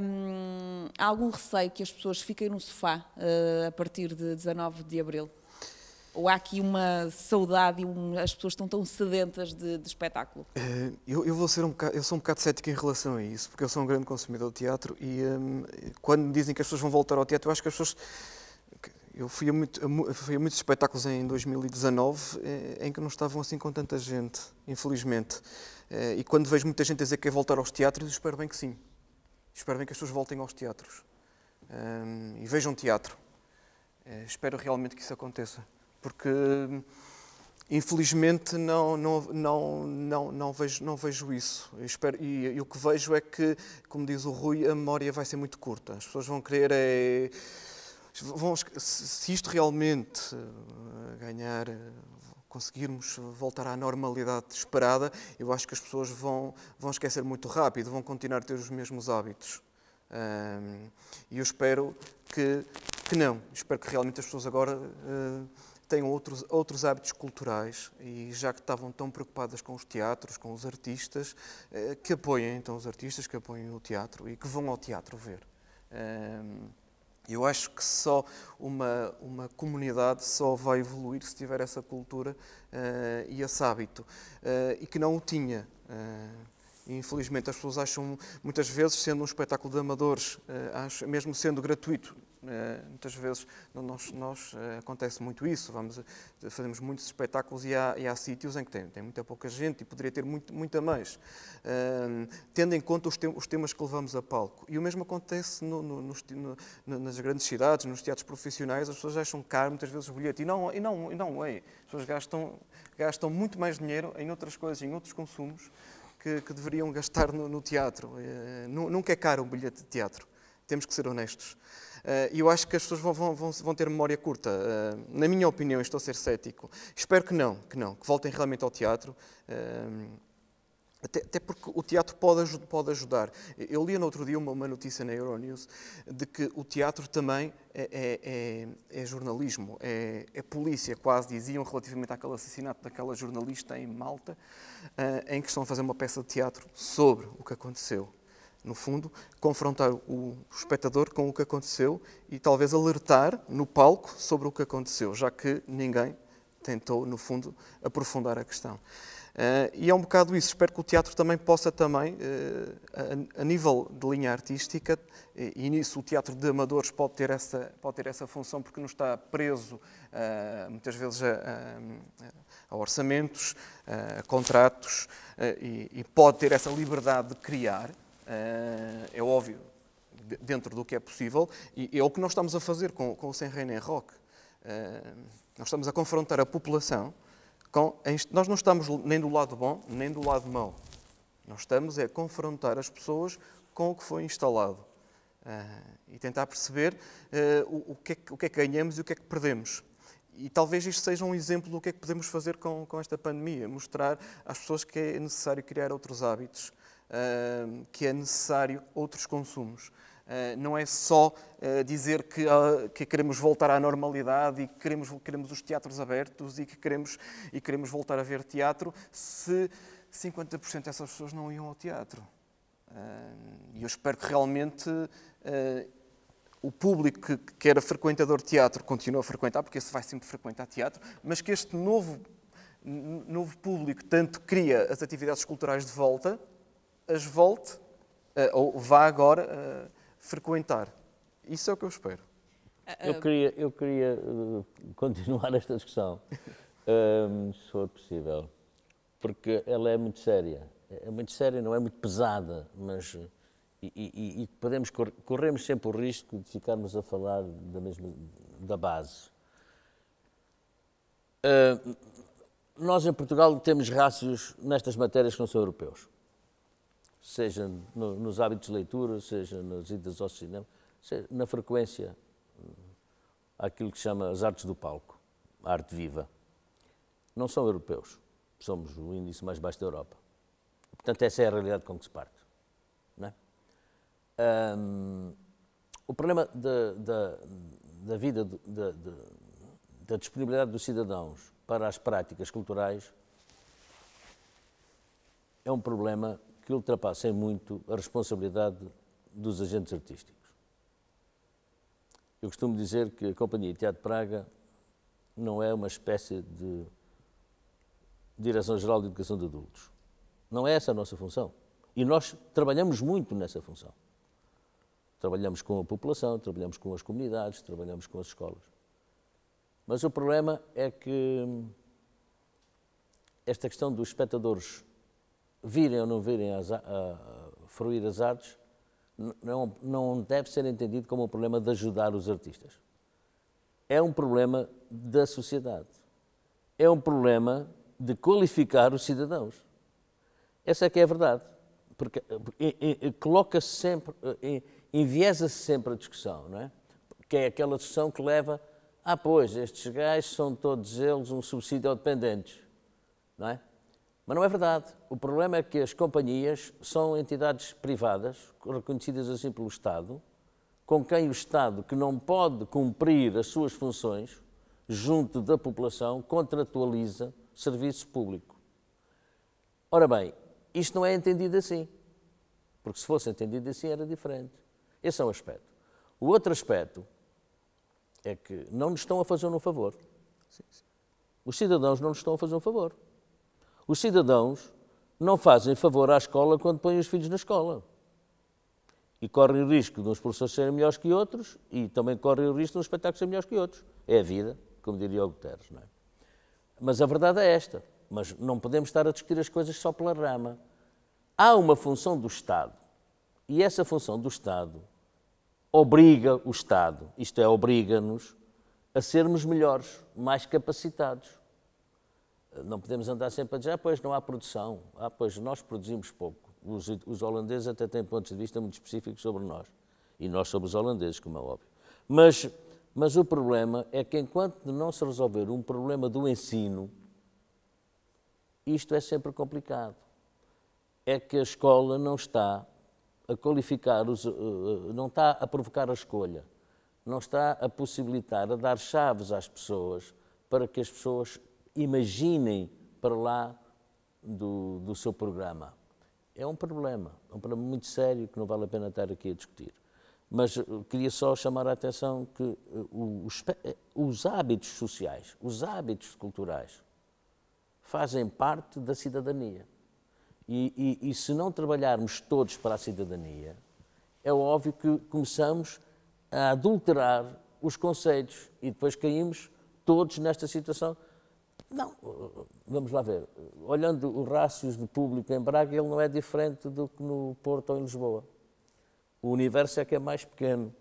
S1: Hum, há algum receio que as pessoas fiquem no sofá uh, a partir de 19 de abril? Ou há aqui uma saudade e um, as pessoas estão tão sedentas de, de espetáculo?
S3: Eh, eu, eu, vou ser um bocado, eu sou um bocado cético em relação a isso, porque eu sou um grande consumidor de teatro e um, quando me dizem que as pessoas vão voltar ao teatro, eu acho que as pessoas eu fui a, muito, a, fui a, muitos espetáculos em 2019 eh, em que não estavam assim com tanta gente, infelizmente. Eh, e quando vejo muita gente dizer que quer voltar aos teatros, espero bem que sim. Espero bem que as pessoas voltem aos teatros hum, e vejam teatro. espero realmente que isso aconteça. Porque infelizmente não, não, não, não, não, vejo, não vejo isso. E, espero, e, e, o que vejo é que, como diz o Rui, a memória vai ser muito curta. As pessoas vão querer é, vão, se isto realmente eh, ganhar, eh, conseguirmos voltar à normalidade esperada, eu acho que as pessoas vão, vão esquecer muito rápido, vão continuar a ter os mesmos hábitos. Um, e eu espero que, que não. Espero que realmente as pessoas agora uh, têm outros, outros hábitos culturais e já que estavam tão preocupadas com os teatros, com os artistas, eh, que apoiem então os artistas, que apoiem o teatro e que vão ao teatro ver. Ehm, eu acho que só uma, uma comunidade só vai evoluir se tiver essa cultura eh, e esse hábito, eh, e que não o tinha. Infelizmente, as pessoas acham, muitas vezes, sendo um espetáculo de amadores, mesmo sendo gratuito, é, muitas vezes nós, nós, é, acontece muito isso, vamos, eh, fazemos muitos espetáculos e há, e há sítios em que tem, tem muita pouca gente e poderia ter muito, muita mais, é, tendo em conta os, te os temas que levamos a palco. E o mesmo acontece no, no, no, nas grandes cidades, nos teatros profissionais, as pessoas acham caro muitas vezes o bilhete, e não, e não, e não é. As pessoas gastam, gastam muito mais dinheiro em outras coisas, em outros consumos, que, que, deveriam gastar no, no teatro. nunca é caro um bilhete de teatro. Temos que ser honestos. Eh, e eu acho que as pessoas vão, vão, vão ter memória curta. Eh, na minha opinião, estou a ser cético. Espero que não, que não, que voltem realmente ao teatro. Eh, até, até, porque o teatro pode, pode ajudar. Eu li no outro dia uma, uma notícia na Euronews de que o teatro também é, é, é, é jornalismo, é, é, polícia, quase diziam, relativamente àquele assassinato daquela jornalista em Malta, em que estão a fazer uma peça de teatro sobre o que aconteceu no fundo, confrontar o espectador com o que aconteceu e talvez alertar no palco sobre o que aconteceu, já que ninguém tentou, no fundo, aprofundar a questão. Uh, e é um bocado isso. Espero que o teatro também possa também, uh, a, a, nível de linha artística, e, e, nisso o teatro de amadores pode ter essa, pode ter essa função porque não está preso uh, muitas vezes a, a, a orçamentos, a contratos, e, e pode ter essa liberdade de criar. Eh, é óbvio, dentro do que é possível, e é o que nós estamos a fazer com, com o Sem Reino em Rock. Eh, nós estamos a confrontar a população com. Nós não estamos nem do lado bom, nem do lado mau. Nós estamos a confrontar as pessoas com o que foi instalado eh, e tentar perceber o, que é que, o que é que ganhamos e o que é que perdemos. E talvez isto seja um exemplo do que é que podemos fazer com, com esta pandemia mostrar às pessoas que é necessário criar outros hábitos que é necessário outros consumos. Ah, não é só ah, dizer ah, que, queremos voltar à normalidade e que queremos, queremos os teatros abertos e que queremos, e queremos voltar a ver teatro se 50% dessas pessoas não iam ao teatro. E eu espero que realmente o público que, que era frequentador de teatro continue a frequentar, porque esse vai sempre frequentar teatro, mas que este novo, novo público tanto cria as atividades culturais de volta as volte, uh, ou vá agora, uh, frequentar. Isso é o que eu espero. Eu
S2: queria, eu queria eh, continuar esta discussão, um, [laughs] ehm, se for possível, porque ela é muito séria. É muito séria, não é muito pesada, mas. E, e, e podemos, corremos sempre o risco de ficarmos a falar da, mesma, da base. Uh, nós em Portugal temos rácios nestas matérias que não são europeus seja no, nos hábitos de leitura, seja nas idas ao cinema, seja na frequência hum, aquilo que chama as artes do palco, a arte viva. Não são europeus, somos o índice mais baixo da Europa. Portanto, essa é a realidade com que se parte. É? Um, o problema da, da, da vida, da, da disponibilidade dos cidadãos para as práticas culturais é um problema que ultrapassem muito a responsabilidade dos agentes artísticos. Eu costumo dizer que a Companhia Teatro Praga não é uma espécie de Direção-Geral de Educação de Adultos. Não é essa a nossa função. E nós trabalhamos muito nessa função. Trabalhamos com a população, trabalhamos com as comunidades, trabalhamos com as escolas. Mas o problema é que esta questão dos espectadores virem ou não virem as, a, fruir as artes, não, não deve ser entendido como um problema de ajudar os artistas. É um problema da sociedade. É um problema de qualificar os cidadãos. Essa é que é a verdade. Porque coloca -se sempre, enviesa-se sempre a discussão, não é? Que é aquela discussão que leva, ah, pois, estes gajos são todos eles um subsídio dependentes, não é? Mas não é verdade. O problema é que as companhias são entidades privadas, reconhecidas assim pelo Estado, com quem o Estado, que não pode cumprir as suas funções junto da população, contratualiza serviço público. Ora bem, isto não é entendido assim. Porque se fosse entendido assim era diferente. Esse é um aspecto. O outro aspecto é que não nos estão a fazer um favor. Sim, sim. Os cidadãos não nos estão a fazer um favor. Os cidadãos não fazem favor à escola quando põem os filhos na escola. E correm o risco de uns professores serem melhores que outros e também correm o risco de uns espetáculos serem melhores que outros. É a vida, como diria o Guterres, não é? Mas a verdade é esta. Mas não podemos estar a discutir as coisas só pela rama. Há uma função do Estado. E essa função do Estado obriga o Estado, isto é, obriga-nos, a sermos melhores, mais capacitados. Não podemos andar sempre a dizer, ah, pois não há produção, ah, pois nós produzimos pouco. Os, os holandeses até têm pontos de vista muito específicos sobre nós e nós sobre os holandeses, como é óbvio. Mas, mas o problema é que enquanto não se resolver um problema do ensino, isto é sempre complicado. É que a escola não está a qualificar, os, eh, eh, não está a provocar a escolha, não está a possibilitar, a dar chaves às pessoas para que as pessoas imaginem para lá do, do seu programa. É um problema, é um problema muito sério que não vale a pena estar aqui a discutir. Mas eh, queria só chamar a atenção que eh, os, eh, os hábitos sociais, os hábitos culturais, fazem parte da cidadania. E, e, e, se não trabalharmos todos para a cidadania, é óbvio que começamos a adulterar os conceitos e depois caímos todos nesta situação não, uh, uh, vamos lá ver. Olhando os rácios de público em Braga, ele não é diferente do que no Porto ou em Lisboa. O universo é que é mais pequeno.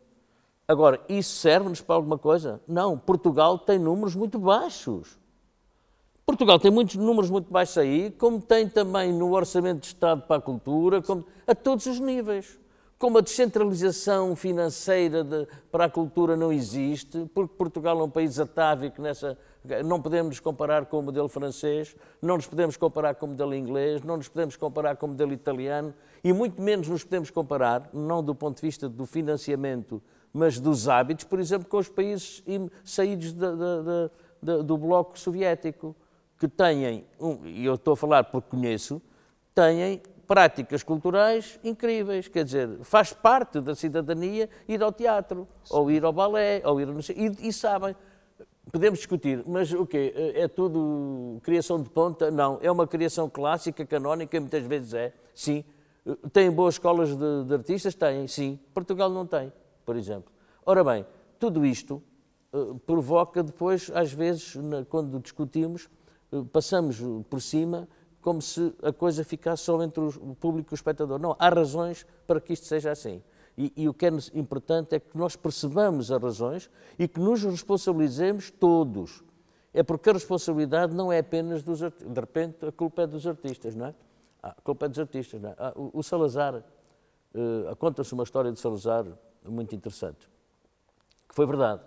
S2: Agora, isso serve-nos para alguma coisa? Não, Portugal tem números muito baixos. Portugal tem muitos números muito baixos aí, como tem também no Orçamento de Estado para a Cultura, como, a todos os níveis. Como a descentralização financeira de, para a cultura não existe, porque Portugal é um país atávico nessa não podemos nos comparar com o modelo francês, não nos podemos comparar com o modelo inglês, não nos podemos comparar com o modelo italiano e muito menos nos podemos comparar, não do ponto de vista do financiamento, mas dos hábitos, por exemplo, com os países saídos do bloco soviético, que têm, e eu estou a falar porque conheço, têm práticas culturais incríveis, quer dizer, faz parte da cidadania ir ao teatro, Sim. ou ir ao balé, ou ir no... E, e sabem, Podemos discutir, mas o quê? É tudo criação de ponta? Não. É uma criação clássica, canónica, muitas vezes é, sim. Tem boas escolas de, de artistas? Tem, sim. Portugal não tem, por exemplo. Ora bem, tudo isto uh, provoca depois, às vezes, na, quando discutimos, uh, passamos por cima como se a coisa ficasse só entre o público e o espectador. Não, há razões para que isto seja assim. E, e, o que é importante é que nós percebamos as razões e que nos responsabilizemos todos. É porque a responsabilidade não é apenas dos artistas. De repente, a culpa é dos artistas, não é? Ah, a culpa é dos artistas, não é? Ah, o, o, Salazar, uh, conta-se uma história de Salazar muito interessante, que foi verdade.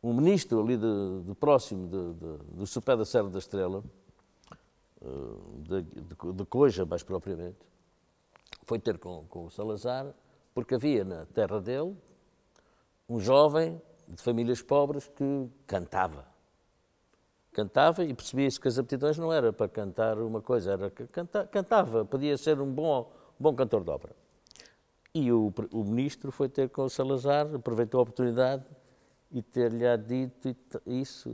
S2: Um ministro ali de, de próximo de, de, do Sopé da Serra da Estrela, eh, de, de, Coja mais propriamente, foi ter com, com o Salazar porque havia na terra dele um jovem de famílias pobres que cantava. Cantava e percebia-se que as aptidões não era para cantar uma coisa, era que canta, cantava, podia ser um bom, bom cantor de ópera. E o, o ministro foi ter com o Salazar, aproveitou a oportunidade e ter-lhe dito isso,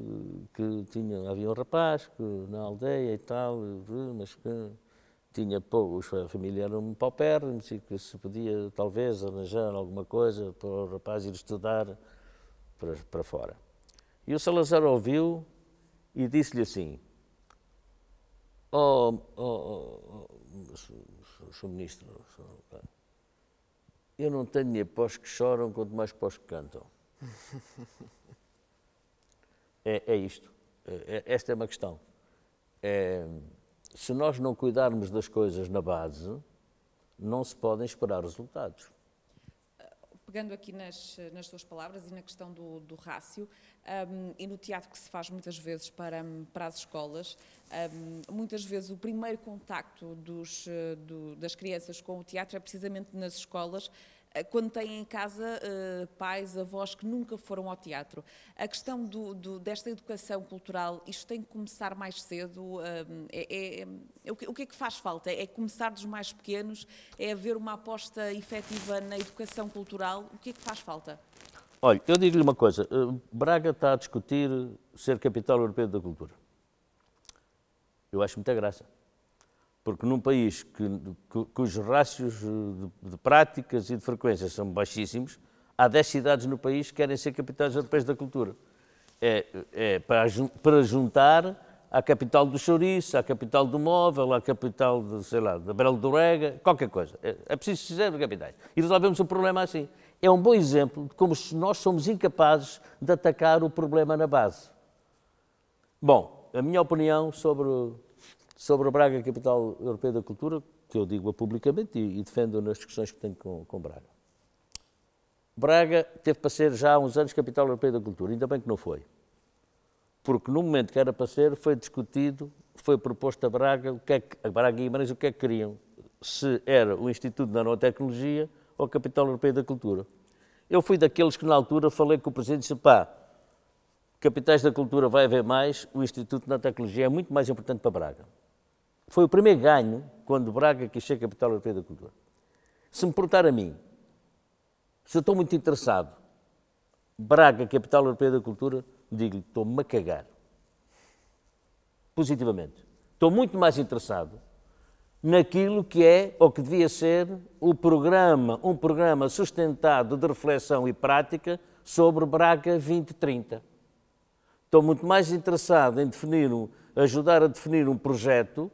S2: que tinha, havia um rapaz que, na aldeia e tal, mas que tinha pouco, a família era um paupérrimo, que se podia talvez arranjar alguma coisa para o rapaz ir estudar para, para fora. E o Salazar ouviu e disse-lhe assim, oh, oh, oh, oh Sr. Ministro, eu não tenho nem pós que choram, quanto mais pós que cantam. [laughs] é, é isto. É, é, esta é uma questão. É, se nós não cuidarmos das coisas na base, não se podem esperar resultados.
S1: Pegando aqui nas, nas suas palavras e na questão do, do rácio, um, e no teatro que se faz muitas vezes para, para as escolas, um, muitas vezes o primeiro contacto dos, eh, do, das crianças com o teatro é precisamente nas escolas, eh, quando têm em casa uh, pais, avós que nunca foram ao teatro. A questão do, do, desta educação cultural, isto tem que começar mais cedo. Uh, é, é, é, o, que, o que é que faz falta? É começar dos mais pequenos? É haver uma aposta efetiva na educação cultural? O que é que faz falta?
S2: Olha, eu digo-lhe uma coisa. Braga está a discutir ser capital europeu da cultura. Eu acho muita graça. Porque num país que, cu, cujos rácios de, de, práticas e de frequências são baixíssimos, há 10 cidades no país que querem ser capitais europeias da cultura. É, é para, para juntar à capital do chouriço, à capital do móvel, à capital, de, sei lá, da Belo Dorega, qualquer coisa. É, é preciso ser capitais. E resolvemos o problema assim. É um bom exemplo de como nós somos incapazes de atacar o problema na base. Bom, a minha opinião sobre sobre a Braga Capital Europeia da Cultura, que eu digo publicamente e, e, defendo nas discussões que tenho com, com Braga. Braga teve para ser já há uns anos Capital Europeia da Cultura, ainda bem que não foi. Porque no momento que era para ser, foi discutido, foi proposto a Braga, o que é que, a Braga e Guimarães o que é que queriam, se era o Instituto de Nanotecnologia ou a Capital Europeia da Cultura. Eu fui daqueles que na altura falei com o Presidente e disse, pá, capitais da cultura vai haver mais, o Instituto de Nanotecnologia é muito mais importante para Braga. Foi o primeiro ganho quando Braga quis ser capital europeia da cultura. Se me perguntar a mim, se eu estou muito interessado, Braga, capital europeia da cultura, digo-lhe, estou-me a cagar. Positivamente. Estou muito mais interessado naquilo que é ou que devia ser o programa, um programa sustentado de reflexão e prática sobre Braga 2030. Estou muito mais interessado em definir, ajudar a definir um projeto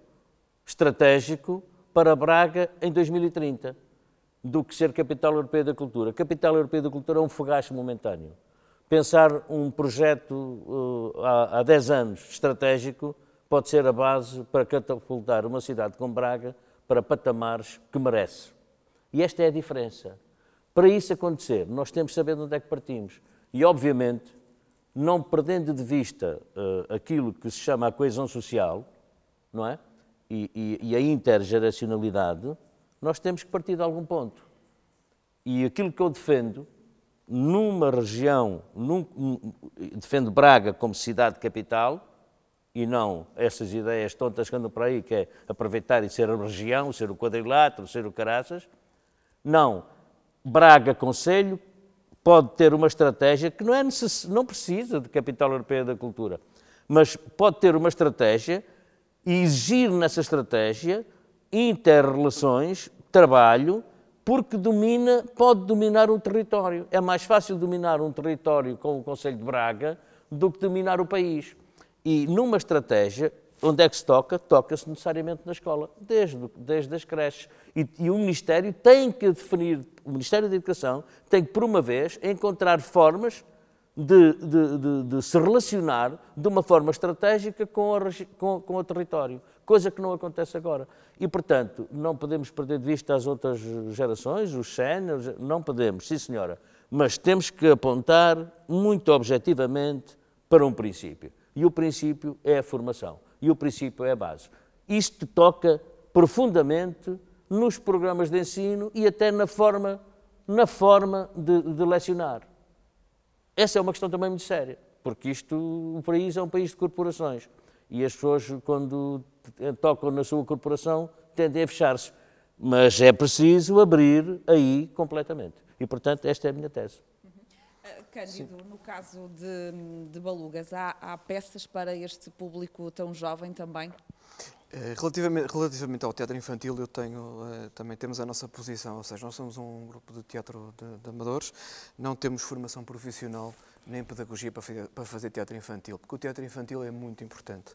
S2: estratégico para Braga em 2030 do que ser capital europeia da cultura. Capital europeia da cultura é um fogacho momentâneo. Pensar um projeto uh, há, há 10 anos estratégico pode ser a base para catapultar uma cidade como Braga para patamares que merece. E esta é a diferença. Para isso acontecer, nós temos de saber de onde é que partimos. E, obviamente, não perdendo de vista uh, aquilo que se chama a coesão social, não é? e, e, e a intergeracionalidade, nós temos que partir de algum ponto. E aquilo que eu defendo, numa região, num, defendo Braga como cidade capital, e não essas ideias tontas que andam por aí, que é aproveitar e ser a região, ser o quadrilátero, ser o caraças. Não. Braga Conselho pode ter uma estratégia que não, é necess... não precisa de capital europeia da cultura, mas pode ter uma estratégia e exigir nessa estratégia interrelações, trabalho, porque domina, pode dominar um território. É mais fácil dominar um território com o Conselho de Braga do que dominar o país. E numa estratégia, onde é que se toca? Toca-se necessariamente na escola, desde, desde as creches. E, e, o Ministério tem que definir, o Ministério da Educação tem que, por uma vez, encontrar formas de, de, de, de, se relacionar de uma forma estratégica com, a, com, com, o território, coisa que não acontece agora. E, portanto, não podemos perder de vista as outras gerações, os séniores, não podemos, sim senhora, mas temos que apontar muito objetivamente para um princípio. E o princípio é a formação, e o princípio é a base. Isto toca profundamente nos programas de ensino e até na forma, na forma de lecionar. Essa é uma questão também muito séria, porque isto, o país é um país de corporações e as pessoas, quando eh, tocam na sua corporação, tendem a fechar-se. Mas é preciso abrir aí completamente. E, portanto, esta é a minha tese. Uhum.
S1: Eh, Cândido, Sim. no caso de, de Balugas, há, há, peças para este público tão jovem também?
S2: Eh, relativamente,
S3: relativamente, ao teatro infantil, eu tenho, eh, também temos a nossa posição, ou seja, nós somos um grupo de teatro de, de amadores, não temos formação profissional nem pedagogia para fazer, para fazer, teatro infantil, porque o teatro infantil é muito importante.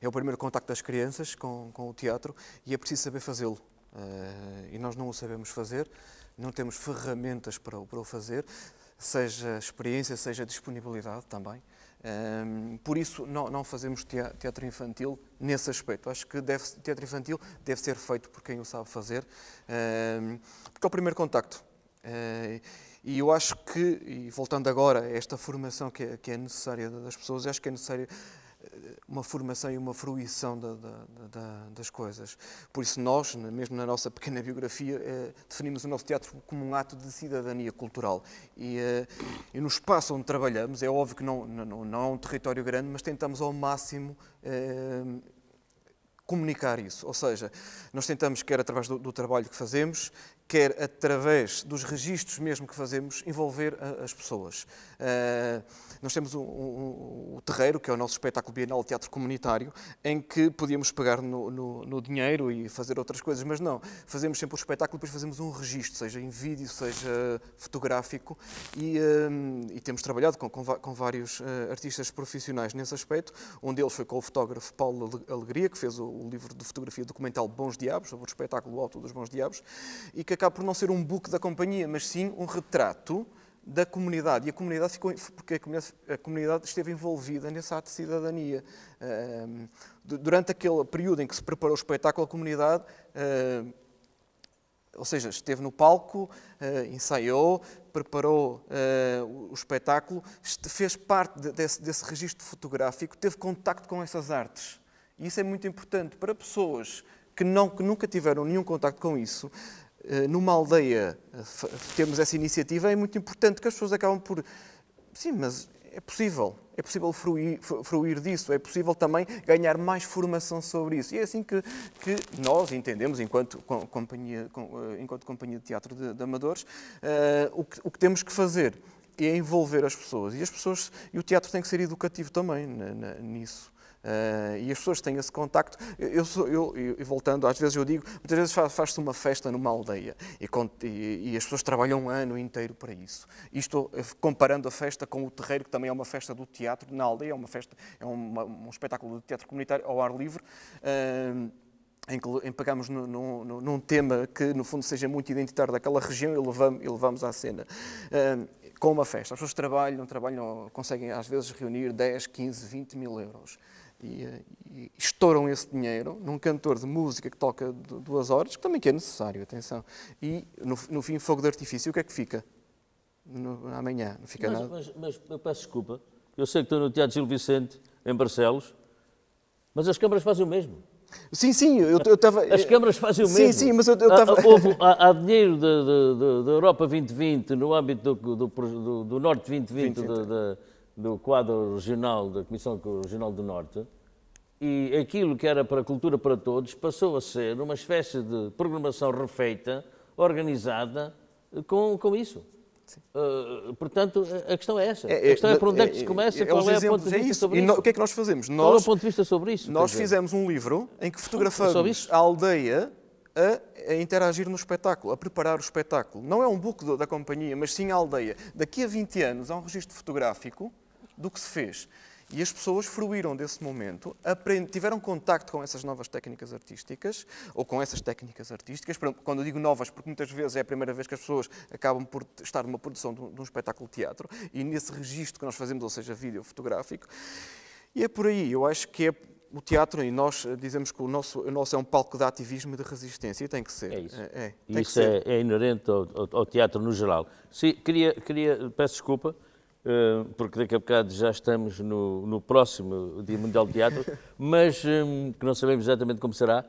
S3: É o primeiro contacto das crianças com, com o teatro e é preciso saber fazê-lo. Eh, e nós não o sabemos fazer, não temos ferramentas para, para o fazer, seja experiência, seja disponibilidade também. Um, por isso, não, não, fazemos teatro infantil nesse aspecto. Acho que deve, teatro infantil deve ser feito por quem o sabe fazer, um, porque é o primeiro contacto. Uh, e eu acho que, e voltando agora a esta formação que é, que é necessária das pessoas, acho que é necessário uma formação e uma fruição da, da, da, das coisas. Por isso, nós, mesmo na nossa pequena biografia, eh, definimos o nosso teatro como um ato de cidadania cultural. E, eh, e no espaço onde trabalhamos, é óbvio que não, não, não é um território grande, mas tentamos ao máximo. Eh, comunicar isso, ou seja, nós tentamos, quer através do, do, trabalho que fazemos, quer através dos registros mesmo que fazemos, envolver a, as pessoas. Eh, nós temos o um, um, um terreiro, que é o nosso espetáculo bienal teatro comunitário, em que podíamos pegar no, no, no, dinheiro e fazer outras coisas, mas não. Fazemos sempre o espetáculo, depois fazemos um registro, seja em vídeo, seja fotográfico, e, eh, e temos trabalhado com, com, com vários uh, artistas profissionais nesse aspecto. Um deles foi com o fotógrafo Paulo Alegria, que fez o, o livro de fotografia documental Bons Diabos, sobre o espetáculo Alto dos Bons Diabos, e que acaba por não ser um book da companhia, mas sim um retrato da comunidade. E a comunidade ficou, porque a comunidade esteve envolvida nesse ato de cidadania. Durante aquele período em que se preparou o espetáculo, a comunidade, ou seja, esteve no palco, ensaiou, preparou o espetáculo, fez parte desse, desse registro fotográfico, teve contacto com essas artes. E isso é muito importante para pessoas que, não, que nunca tiveram nenhum contacto com isso eh, numa aldeia eh, temos essa iniciativa, é muito importante que as pessoas acabam por. Sim, mas é possível. É possível fruir, fruir disso, é possível também ganhar mais formação sobre isso. E é assim que, que nós entendemos, enquanto companhia, eh, enquanto companhia de teatro de, de amadores, uh, o, que, o que temos que fazer é envolver as pessoas. E as pessoas e o teatro tem que ser educativo também né, né, nisso. Uh, e as pessoas têm esse contacto. Eu, eu, eu, eu voltando, às vezes eu digo, muitas vezes faz-se uma festa numa aldeia e, e, e, as pessoas trabalham um ano inteiro para isso. E estou eh, comparando a festa com o terreiro, que também é uma festa do teatro na aldeia, é uma festa, é uma, um espetáculo de teatro comunitário ao ar livre. Uh, em que pegamos num, num, num, tema que, no fundo, seja muito identitário daquela região e levamos, e levamos à cena. Uh, com uma festa. As pessoas trabalham, trabalham, conseguem às vezes reunir 10, 15, 20 mil euros e, e estouram esse dinheiro num cantor de música que toca duas horas, que também que é necessário, atenção. E no, no fim, fogo de artifício, o que é que
S2: fica? No, amanhã, não fica mas, nada. Mas, mas eu peço desculpa, eu sei que estou no Teatro Gil Vicente, em Barcelos, mas as câmaras fazem o mesmo. Sim, sim, eu estava. As câmaras fazem o mesmo. Sim, sim, mas eu estava. Ah, há, há, dinheiro da Europa 2020 no âmbito do, do, do, do Norte 2020, 2020. da do quadro regional, da Comissão Regional do Norte, e aquilo que era para Cultura para Todos passou a ser uma espécie de programação refeita, organizada com, com isso. Uh, portanto, a questão é essa. É, a questão é, é por onde é, é que se começa, é, qual é o ponto de é vista sobre e isso. E o que é que nós fazemos? Nós, qual é o ponto de vista
S3: sobre isso? Nós fizemos um livro em que fotografamos a aldeia a, a, interagir no espetáculo, a preparar o espetáculo. Não é um book da, da companhia, mas sim a aldeia. Daqui a 20 anos há um registro fotográfico do que se fez. E as pessoas fruíram desse momento, tiveram contacto com essas novas técnicas artísticas, ou com essas técnicas artísticas, quando eu digo novas, porque muitas vezes é a primeira vez que as pessoas acabam por estar numa produção de um, espetáculo de teatro, e nesse registro que nós fazemos, ou seja, vídeo fotográfico. E é por aí, eu acho que é o teatro, e nós eh, dizemos que o nosso, o nosso é um palco de ativismo e de resistência, e tem que ser. É isso. Eh, é, é. isso é,
S2: é, inerente ao, ao, teatro no geral. Sim, queria, queria, peço desculpa, eh, porque daqui a bocado já estamos no, no próximo Dia Mundial do Teatro, [laughs] mas hum, que não sabemos exatamente como será,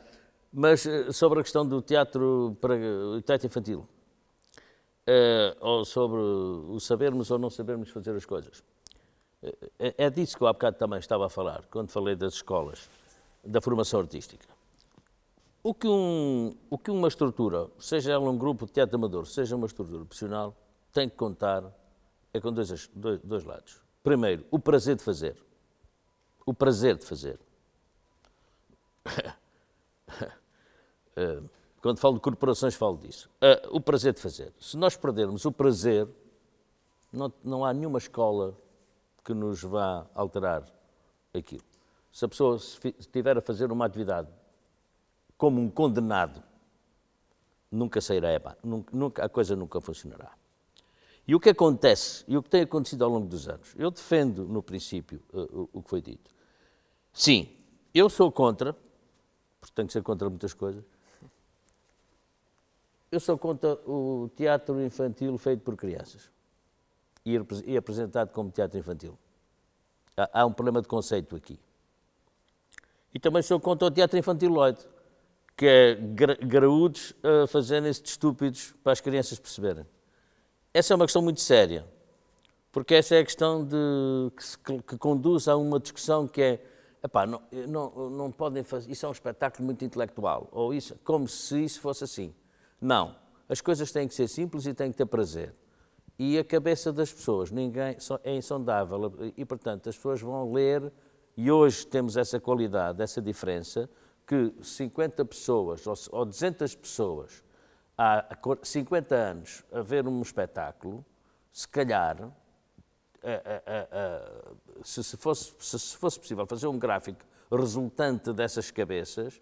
S2: mas eh, sobre a questão do teatro para teatro infantil, eh, ou sobre o sabermos ou não sabermos fazer as coisas. É disso que eu há bocado também estava a falar, quando falei das escolas, da formação artística. O que, um, o que uma estrutura, seja ela um grupo de teatro amador, seja uma estrutura profissional, tem que contar é com dois, dois, dois lados. Primeiro, o prazer de fazer. O prazer de fazer. [laughs] Eh, quando falo de corporações, falo disso. Eh, o prazer de fazer. Se nós perdermos o prazer, não, não há nenhuma escola que nos vá alterar aquilo. Se a pessoa estiver a fazer uma atividade como um condenado, nunca sairá, é nunca, a coisa nunca funcionará. E o que acontece, e o que tem acontecido ao longo dos anos? Eu defendo, no princípio, uh, o, o que foi dito. Sim, eu sou contra, porque tenho que ser contra muitas coisas, eu sou contra o teatro infantil feito por crianças e, e apresentado como teatro infantil. Há, há um problema de conceito aqui. E também sou contra o teatro infantiloide, que é gra graúdos a uh, eh, fazerem-se de estúpidos para as crianças perceberem. Essa é uma questão muito séria, porque essa é a questão de, que, se, que conduz a uma discussão que é epá, não, não, não podem fazer, isso é um espetáculo muito intelectual, ou isso, como se isso fosse assim. Não, as coisas têm que ser simples e têm que ter prazer. E a cabeça das pessoas, ninguém, é insondável, e portanto as pessoas vão ler, e hoje temos essa qualidade, essa diferença, que 50 pessoas ou 200 pessoas há 50 anos a ver um espetáculo, se calhar, a, a, a, se, se, fosse, se, se fosse possível fazer um gráfico resultante dessas cabeças,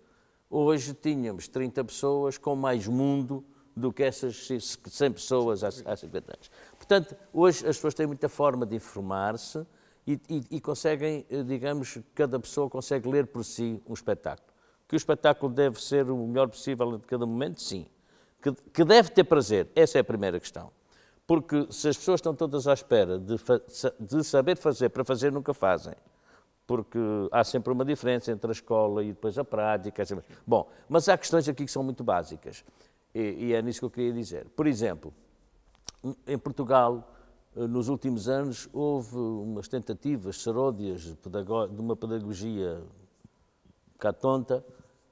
S2: hoje tínhamos 30 pessoas com mais mundo do que essas 100 pessoas há, há 50 anos. Portanto, hoje as pessoas têm muita forma de informar-se e, e, e, conseguem, eh, digamos, cada pessoa consegue ler por si um espetáculo. Que o espetáculo deve ser o melhor possível de cada momento, sim que, que deve ter prazer. Essa é a primeira questão. Porque se as pessoas estão todas à espera de, de saber fazer para fazer, nunca fazem porque há sempre uma diferença entre a escola e depois a prática. Bom, mas há questões aqui que são muito básicas e, e, é nisso que eu queria dizer. Por exemplo, em Portugal, nos últimos anos, houve umas tentativas seródias de uma pedagogia cá tonta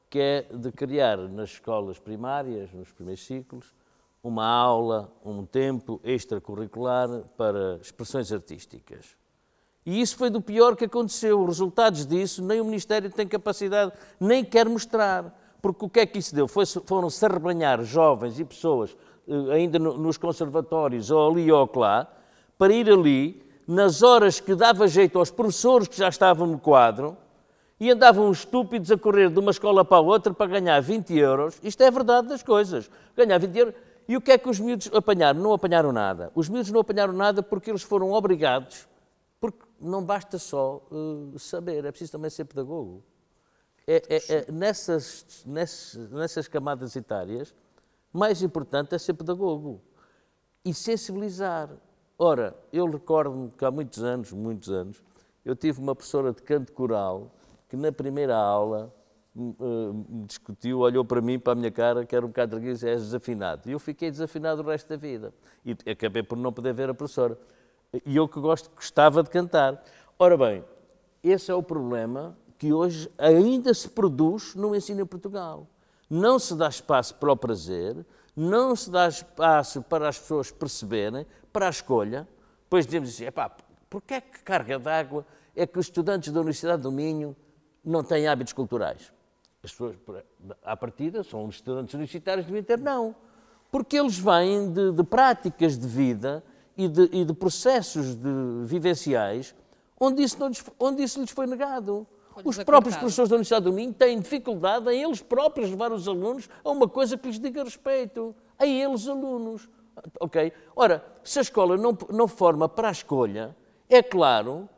S2: que é de criar nas escolas primárias, nos primeiros ciclos, uma aula, um tempo extracurricular para expressões artísticas. E isso foi do pior que aconteceu. Os resultados disso nem o Ministério tem capacidade, nem quer mostrar. Porque o que é que isso deu? Foi, foram-se arrebanhar jovens e pessoas, eh, ainda nos conservatórios, ou ali ou lá, para ir ali, nas horas que dava jeito aos professores que já estavam no quadro, e andavam estúpidos a correr de uma escola para a outra para ganhar 20 euros. Isto é a verdade das coisas. Ganhar 20 euros. E o que é que os miúdos apanharam? Não apanharam nada. Os miúdos não apanharam nada porque eles foram obrigados, porque não basta só uh, saber, é preciso também ser pedagogo. É, é, é, nessas, nessas, nessas camadas etárias, mais importante é ser pedagogo e sensibilizar. Ora, eu recordo-me que há muitos anos, muitos anos, eu tive uma professora de canto coral que na primeira aula me hum, hum, hum, discutiu, olhou para mim, para a minha cara, que era um bocado de és desafinado. E eu fiquei desafinado o resto da vida. E acabei por não poder ver a professora. E eu que gosto, gostava de cantar. Ora bem, esse é o problema que hoje ainda se produz no ensino em Portugal. Não se dá espaço para o prazer, não se dá espaço para as pessoas perceberem, para a escolha. Pois dizemos assim, epá, porquê é que carga d'água é que os estudantes da Universidade do Minho não têm hábitos culturais. As pessoas, à partida, são estudantes universitários, deviam ter, não. Porque eles vêm de, de práticas de vida e de, e de processos de, vivenciais onde isso, não, onde isso lhes foi negado. Os próprios professores da Universidade do Minho têm dificuldade em eles próprios levar os alunos a uma coisa que lhes diga respeito, a eles, alunos. Ok? Ora, se a escola não, não forma para a escolha, é claro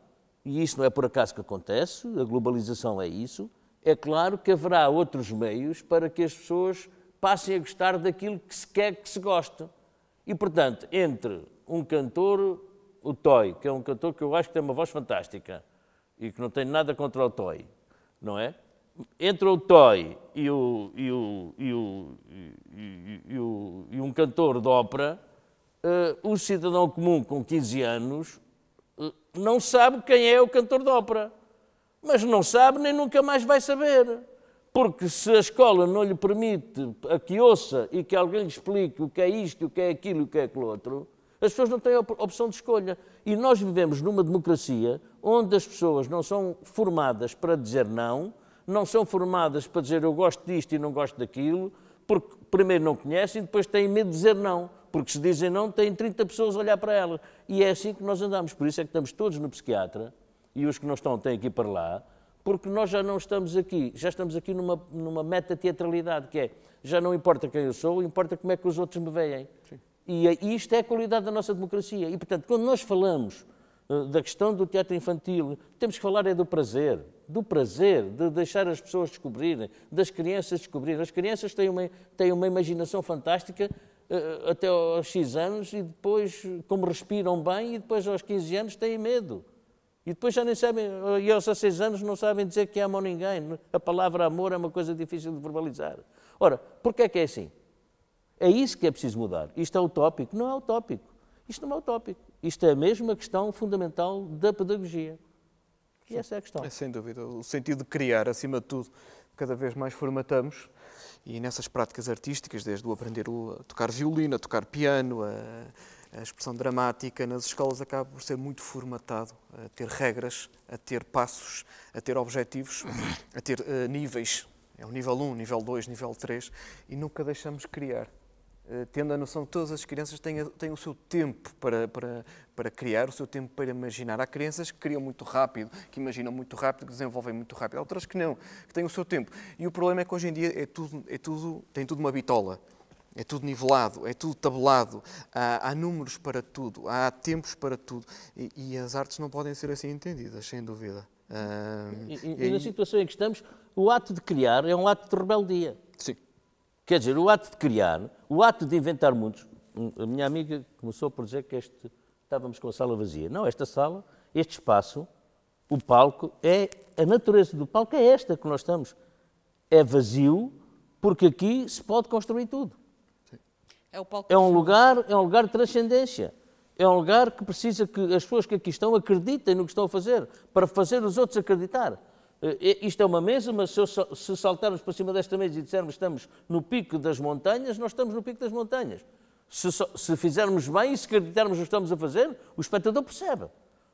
S2: e isso não é por acaso que acontece, a globalização é isso, é claro que haverá outros meios para que as pessoas passem a gostar daquilo que se quer que se goste. E, portanto, entre um cantor, o Toy, que é um cantor que eu acho que tem uma voz fantástica e que não tem nada contra o Toy, não é? Entre o Toy e, um cantor de ópera, uh, o cidadão comum com 15 anos não sabe quem é o cantor de ópera. Mas não sabe nem nunca mais vai saber. Porque se a escola não lhe permite a que ouça e que alguém lhe explique o que é isto, o que é aquilo, o que é aquilo outro, as pessoas não têm op opção de escolha. E nós vivemos numa democracia onde as pessoas não são formadas para dizer não, não são formadas para dizer eu gosto disto e não gosto daquilo, porque primeiro não conhecem e depois têm medo de dizer não porque se dizem não, têm 30 pessoas a olhar para ela. E é assim que nós andamos. Por isso é que estamos todos no psiquiatra, e os que não estão têm que ir para lá, porque nós já não estamos aqui, já estamos aqui numa, numa meta-teatralidade, que é, já não importa quem eu sou, importa como é que os outros me veem. Sim. E eh, isto é a qualidade da nossa democracia. E, portanto, quando nós falamos eh, da questão do teatro infantil, temos que falar é do prazer, do prazer, de deixar as pessoas descobrirem, das crianças descobrirem. As crianças têm uma, têm uma imaginação fantástica eh, até aos 6 anos e depois, como respiram bem, e depois aos 15 anos têm medo. E depois já nem sabem, e aos 16 anos não sabem dizer que amam ninguém. A palavra amor é uma coisa difícil de verbalizar. Ora, porquê é que é assim? É isso que é preciso mudar. Isto é utópico? Não é utópico. Isto não é utópico. Isto é a mesma questão fundamental da pedagogia. E essa é a questão. É, sem
S3: dúvida. O sentido de criar, acima de tudo, cada vez mais formatamos e nessas práticas artísticas, desde o aprender a tocar violino, a tocar piano, a, a expressão dramática, nas escolas acaba por ser muito formatado, a ter regras, a ter passos, a ter objetivos, a ter uh, níveis. É o nível 1, nível 2, nível 3, e nunca deixamos criar. Eh, tendo a noção de que todas as crianças têm, têm o seu tempo para, para, para criar, o seu tempo para imaginar. Há crianças que criam muito rápido, que imaginam muito rápido, que desenvolvem muito rápido. Há outras que não, que têm o seu tempo. E o problema é que hoje em dia é tudo, é tudo, tem tudo uma bitola. É tudo nivelado, é tudo tabelado, há, há números para tudo, há tempos para tudo. E, e, as artes não podem ser assim entendidas, sem dúvida.
S2: e, e, e na situação em que estamos, o ato de criar é um ato de rebeldia. Sim. Quer dizer, o ato de criar, o ato de inventar mundos. Hum, a minha amiga começou por dizer que este, estávamos com a sala vazia. Não, esta sala, este espaço, o palco, é a natureza do palco é esta que nós estamos. É vazio, porque aqui se pode construir tudo. É, é, um lugar, é um lugar de transcendência. É um lugar que precisa que as pessoas que aqui estão acreditem no que estão a fazer, para fazer os outros acreditar. Eh, isto é uma mesa, mas se saltarmos para cima desta mesa e dissermos que estamos no pico das montanhas, nós estamos no pico das montanhas. Se, se fizermos bem e se acreditarmos que estamos a fazer, o espectador percebe.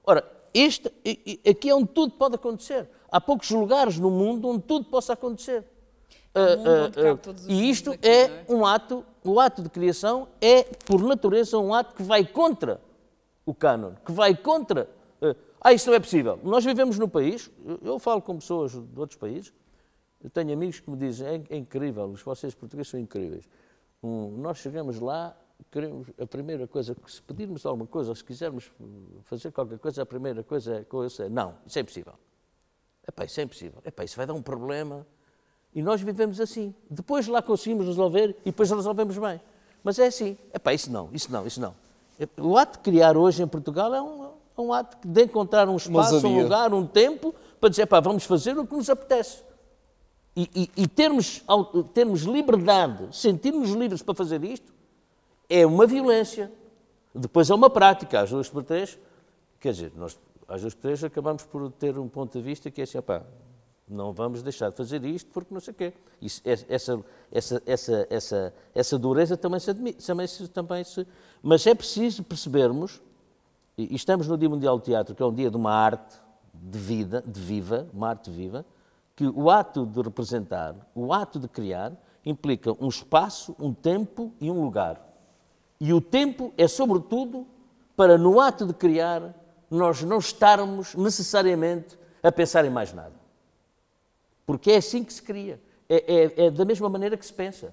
S2: Ora, este, aqui é onde tudo pode acontecer. Há poucos lugares no mundo onde tudo possa acontecer. É eh, eh, e isto é, é, um ato, o ato de criação é, por natureza, um ato que vai contra o cânon, que vai contra ah, isso não é possível. Nós vivemos num país, eu falo com pessoas de outros países, eu tenho amigos que me dizem, é, é, incrível, os vocês portugueses são incríveis. Um, nós chegamos lá, queremos, a primeira coisa, se pedirmos alguma coisa, se quisermos fazer qualquer coisa, a primeira coisa é, não, isso é impossível. Epá, isso é impossível. Epá, isso vai dar um problema. E nós vivemos assim. Depois lá conseguimos resolver e depois resolvemos bem. Mas é assim. Epá, isso não, isso não, isso não. O ato de criar hoje em Portugal é um, é um ato de encontrar um espaço, um lugar, um tempo, para dizer, pá, vamos fazer o que nos apetece. E, e, e termos, termos liberdade, sentirmos livres para fazer isto, é uma violência. Depois é uma prática, às duas por três, quer dizer, nós às duas por três acabamos por ter um ponto de vista que é assim, pá não vamos deixar de fazer isto porque não sei o quê. Isso, é, essa, essa, essa, essa, essa dureza também se, também se, também se... Mas é preciso percebermos e, e estamos no Dia Mundial do Teatro, que é um dia de uma arte de vida, de viva, uma arte viva, que o ato de representar, o ato de criar, implica um espaço, um tempo e um lugar. E o tempo é, sobretudo, para no ato de criar nós não estarmos necessariamente a pensar em mais nada. Porque é assim que se cria, é, é, é da mesma maneira que se pensa.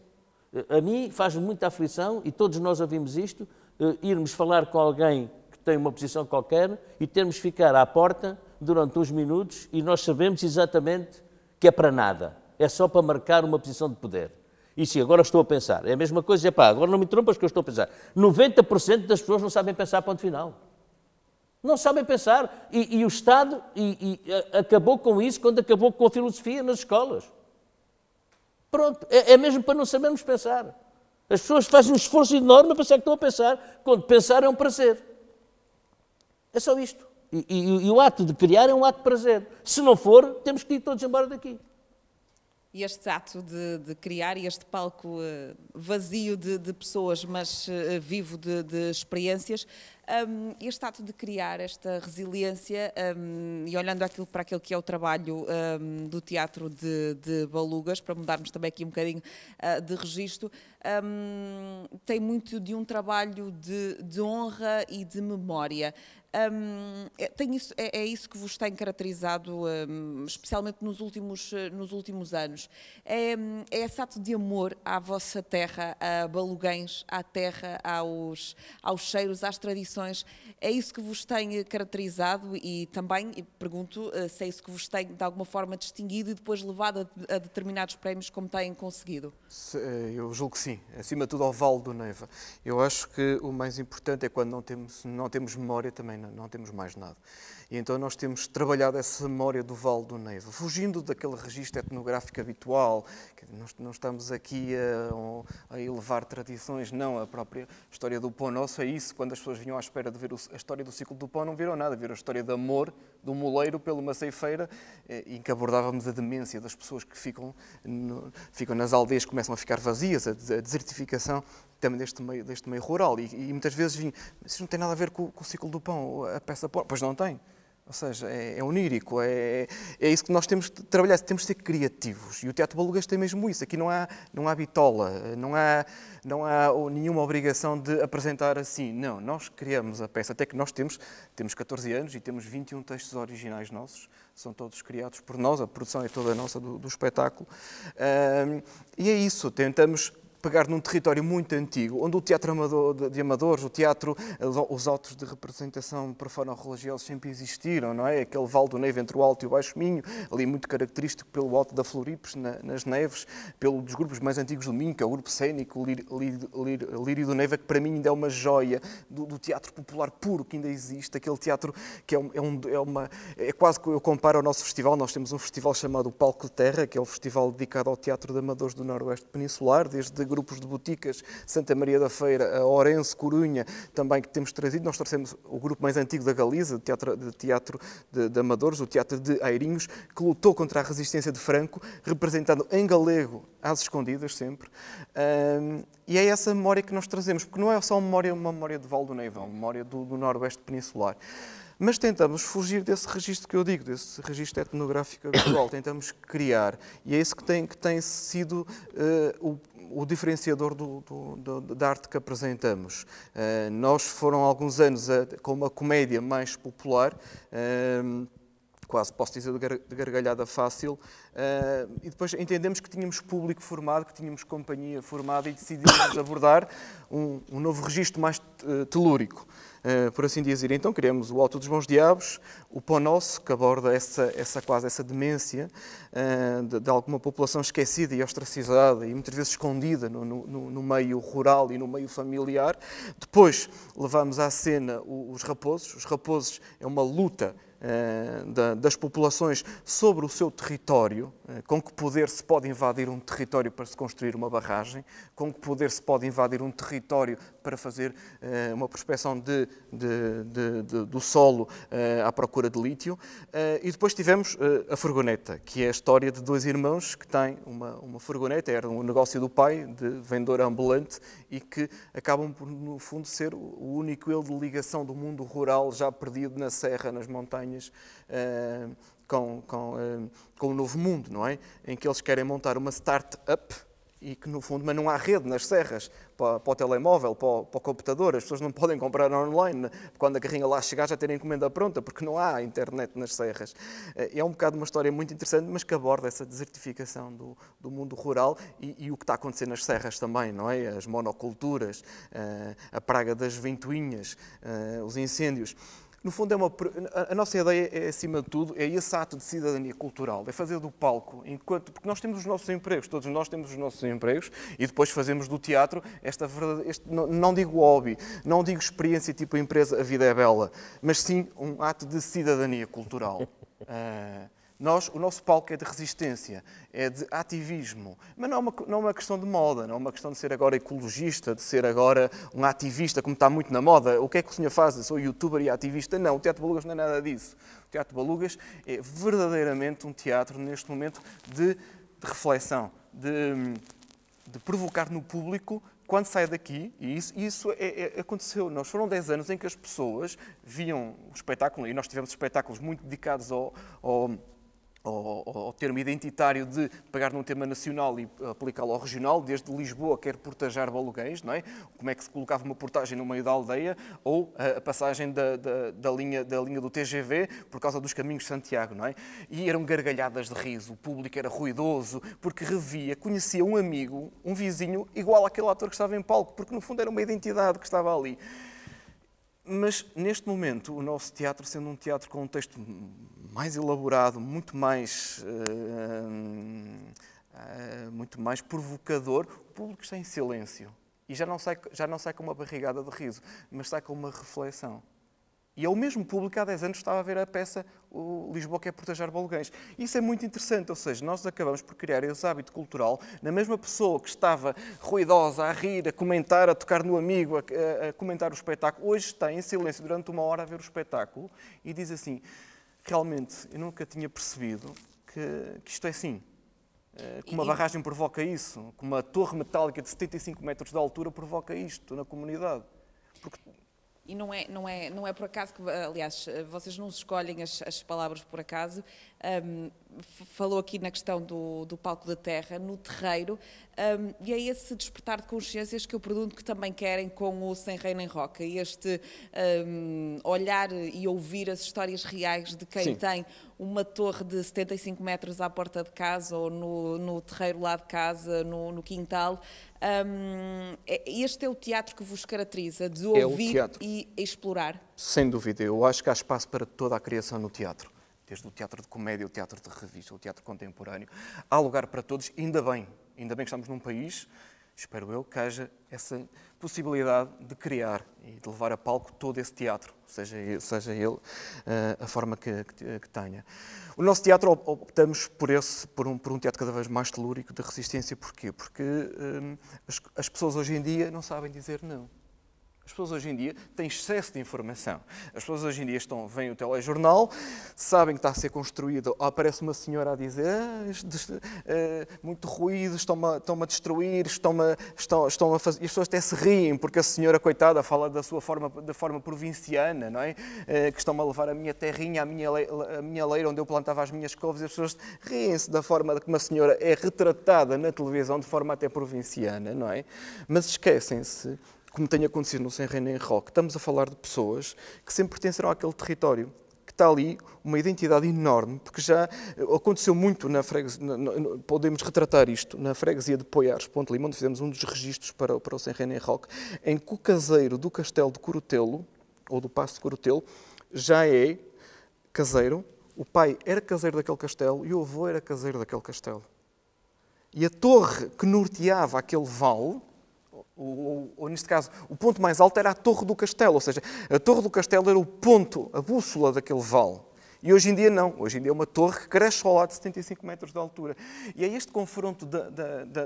S2: Eh, a mim faz-me muita aflição, e todos nós ouvimos isto, eh, irmos falar com alguém tem uma posição qualquer e temos de ficar à porta durante uns minutos e nós sabemos exatamente que é para nada. É só para marcar uma posição de poder. E sim, agora estou a pensar. É a mesma coisa, é pá, agora não me trompas que eu estou a pensar. 90% das pessoas não sabem pensar ponto final. Não sabem pensar. E, e o Estado e, e acabou com isso quando acabou com a filosofia nas escolas. Pronto, é, é mesmo para não sabermos pensar. As pessoas fazem um esforço enorme para saber que estão a pensar, quando pensar é um prazer. É só isto. E, e, e, o ato de criar é um ato de prazer. Se não for, temos que ir todos embora daqui.
S1: E este ato de, de criar e este palco eh, vazio de, de pessoas, mas eh, vivo de, de experiências, um, este ato de criar esta resiliência um, e olhando aquilo para aquele que é o trabalho um, do Teatro de, de, Balugas, para mudarmos também aqui um bocadinho uh, de registro, tem muito de um trabalho de, de honra e de memória. Um, é, isso, é, é, isso que vos tem caracterizado, um, especialmente nos últimos, nos últimos anos. É, é esse ato de amor à vossa terra, a Baluguens, à terra, aos, aos cheiros, às tradições é isso que vos tem eh, caracterizado e também pergunto eh, se é isso que vos tem de alguma forma distinguido e depois levado a, a determinados prémios como têm conseguido?
S3: Se, eh, eu julgo que sim, acima de tudo ao vale do Neiva. Eu acho que o mais importante é quando não temos, não temos memória também, não, não temos mais nada. E então nós temos trabalhado essa memória do Vale do Neiva, fugindo daquele registro etnográfico habitual. Nós não estamos aqui a, a, elevar tradições, não. A própria história do pão nosso é isso. Quando as pessoas vinham à espera de ver a história do ciclo do pão, não viram nada. Viram a história de amor do moleiro pelo maceifeira, eh, em que abordávamos a demência das pessoas que ficam, no, ficam nas aldeias, começam a ficar vazias, a, desertificação também deste meio, deste meio rural. E, e muitas vezes vinha, isso não tem nada a ver com, com o ciclo do pão, a peça Pois não tem. Ou seja, é, é onírico, é, é isso que nós temos de trabalhar, temos de ser criativos. E o Teatro Balugas tem mesmo isso. Aqui não há, não há bitola, não há, não há nenhuma obrigação de apresentar assim. Não, nós criamos a peça. Até que nós temos, temos 14 anos e temos 21 textos originais nossos. São todos criados por nós, a produção é toda nossa do, do espetáculo. Um, e é isso, tentamos pegar num território muito antigo, onde o teatro amador, de, de, amadores, o teatro, os autos de representação profano-religiosos sempre existiram, não é? Aquele Val do Neve entre o Alto e o Baixo Minho, ali muito característico pelo Alto da Floripes, na, nas Neves, pelo dos grupos mais antigos do Minho, que é o grupo cênico, o Lírio, Lírio do Neve, que para mim ainda é uma joia do, do, teatro popular puro que ainda existe, aquele teatro que é, um, é, um, é uma... É quase que eu comparo ao nosso festival, nós temos um festival chamado Palco de Terra, que é um festival dedicado ao teatro de amadores do Noroeste Peninsular, desde grupos de boticas Santa Maria da Feira, a Orense Corunha, também que temos trazido. Nós trouxemos o grupo mais antigo da Galiza, de teatro, de, teatro de, de amadores, o Teatro de Airinhos, que lutou contra a resistência de Franco, representando em galego às escondidas sempre. Um, e é essa memória que nós trazemos, porque não é só uma memória, uma memória de Val do Neivão, memória do, do Noroeste Peninsular. Mas tentamos fugir desse registro que eu digo, desse registro etnográfico habitual. [coughs] tentamos criar. E é isso que tem, que tem sido uh, o o diferenciador do, do, do, da arte que apresentamos. Uh, nós foram alguns anos a, com uma comédia mais popular, uh, quase posso dizer de gargalhada fácil, eh, e depois entendemos que tínhamos público formado, que tínhamos companhia formada e decidimos [coughs] abordar um, um novo registro mais telúrico. Eh, por assim dizer. Então criamos o Alto dos Bons Diabos, o Pão Nosso, que aborda essa, essa quase essa demência eh, de, de, alguma população esquecida e ostracizada e muitas vezes escondida no, no, no meio rural e no meio familiar. Depois levamos à cena os Raposos. Os Raposos é uma luta eh, das populações sobre o seu território, com que poder se pode invadir um território para se construir uma barragem, com que poder se pode invadir um território para fazer uh, uma prospecção de, de, de, do solo uh, à procura de lítio. Eh, e depois tivemos a furgoneta, que é a história de dois irmãos que têm uma, uma furgoneta, era um negócio do pai, de vendedor ambulante, e que acabam por, no fundo, ser o único elo de ligação do mundo rural já perdido na serra, nas montanhas. Com, com, com o novo mundo, não é? Em que eles querem montar uma startup e que no fundo, mas não há rede nas serras para, para o telemóvel, para o, para o, computador, as pessoas não podem comprar online, né? quando a carrinha lá chegar já terem a encomenda pronta, porque não há internet nas serras. É, é um bocado uma história muito interessante, mas que aborda essa desertificação do, do mundo rural e, e, o que está acontecendo nas serras também, não é? As monoculturas, eh, a praga das ventoinhas, eh, os incêndios. No fundo, é uma, a nossa ideia é, acima de tudo, é esse ato de cidadania cultural, é fazer do palco, enquanto, porque nós temos os nossos empregos, todos nós temos os nossos empregos, e depois fazemos do teatro esta verdade, este, não, não digo hobby, não digo experiência tipo empresa, a vida é bela, mas sim um ato de cidadania cultural. Uh, [laughs] Nós, o nosso palco é de resistência, é de ativismo, mas não é, uma, não é uma questão de moda, não é uma questão de ser agora ecologista, de ser agora um ativista, como está muito na moda. O que é que o senhor faz? Eu sou youtuber e ativista? Não, o Teatro Balugas não é nada disso. O Teatro Balugas é verdadeiramente um teatro, neste momento, de, de reflexão, de, de provocar no público quando sai daqui, e isso, isso é, é, aconteceu, nós foram 10 anos em que as pessoas viam o espetáculo, e nós tivemos espetáculos muito dedicados ao, ao ao, termo identitário de pegar num tema nacional e eh, aplicá-lo ao regional, desde Lisboa quer portajar baluguês, não é? como é que se colocava uma portagem no meio da aldeia, ou eh, a, passagem da, da, da, linha, da linha do TGV por causa dos caminhos de Santiago. Não é? E eram gargalhadas de riso, o público era ruidoso, porque revia, conhecia um amigo, um vizinho, igual àquele ator que estava em palco, porque no fundo era uma identidade que estava ali. Mas neste momento, o nosso teatro, sendo um teatro com um texto mais elaborado, muito mais, uh, uh, muito mais provocador, o público está em silêncio. E já não, sai, já não sai com uma barrigada de riso, mas sai com uma reflexão. E é o mesmo público há 10 anos estava a ver a peça o Lisboa quer proteger Bolguês. Isso é muito interessante, ou seja, nós acabamos por criar esse hábito cultural na mesma pessoa que estava ruidosa, a rir, a comentar, a tocar no amigo, a, a comentar o espetáculo, hoje está em silêncio durante uma hora a ver o espetáculo e diz assim: realmente eu nunca tinha percebido que, que isto é assim. Eh, que uma barragem provoca isso, que uma torre metálica de 75 metros de altura provoca isto na comunidade. Porque
S1: e não é, não, é, não é por acaso que, aliás, eh, vocês não escolhem as, as palavras por acaso, um, falou aqui na questão do, do, palco da terra, no terreiro, um, e é esse despertar de consciências que eu pergunto que também querem com o Sem Rei Nem Roca, este um, olhar e ouvir as histórias reais de quem Sim. tem uma torre de 75 metros à porta de casa ou no, no terreiro lá de casa, no, no quintal. Um, é, este é o teatro que vos caracteriza, de é ouvir é e explorar?
S3: Sem dúvida, eu acho que há espaço para toda a criação no teatro desde o teatro de comédia, o teatro de revista, o teatro contemporâneo. Há lugar para todos, ainda bem, ainda bem que estamos num país, espero eu, que haja essa possibilidade de criar e de levar a palco todo esse teatro, seja ele, seja ele eh, a forma que, que, que, tenha. O nosso teatro optamos por esse, por um, por um teatro cada vez mais telúrico de resistência, porquê? Porque eh, as, as pessoas hoje em dia não sabem dizer não. As pessoas hoje em dia têm excesso de informação. As pessoas hoje em dia estão, veem o telejornal, sabem que está a ser construído, aparece ah, uma senhora a dizer ah, ah muito ruído, estão-me a, estão a destruir, estão-me a, estão, estão a fazer... E as pessoas até se riem, porque a senhora, coitada, fala da sua forma, da forma provinciana, não é? Ah, que estão-me a levar a minha terrinha, a minha, a minha leira, onde eu plantava as minhas covas. E as pessoas riem-se da forma que uma senhora é retratada na televisão, de forma até provinciana, não é? Mas esquecem-se como tem acontecido no Sem Reino em Rock, estamos a falar de pessoas que sempre pertenceram àquele território que está ali uma identidade enorme, porque já eh, aconteceu muito na freguesia, podemos retratar isto, na freguesia de Poiares, Ponte Lima, onde fizemos um dos registros para, para o Sem em Rock, em que o caseiro do castelo de Corotelo, ou do Passo de Corotelo, já é caseiro, o pai era caseiro daquele castelo e o avô era caseiro daquele castelo. E a torre que norteava aquele vale ou, ou, neste caso, o ponto mais alto era a Torre do Castelo, ou seja, a Torre do Castelo era o ponto, a bússola daquele vale. E hoje em dia não. Hoje em dia é uma torre que cresce ao lado de 75 metros de altura. E é este confronto da, da, da,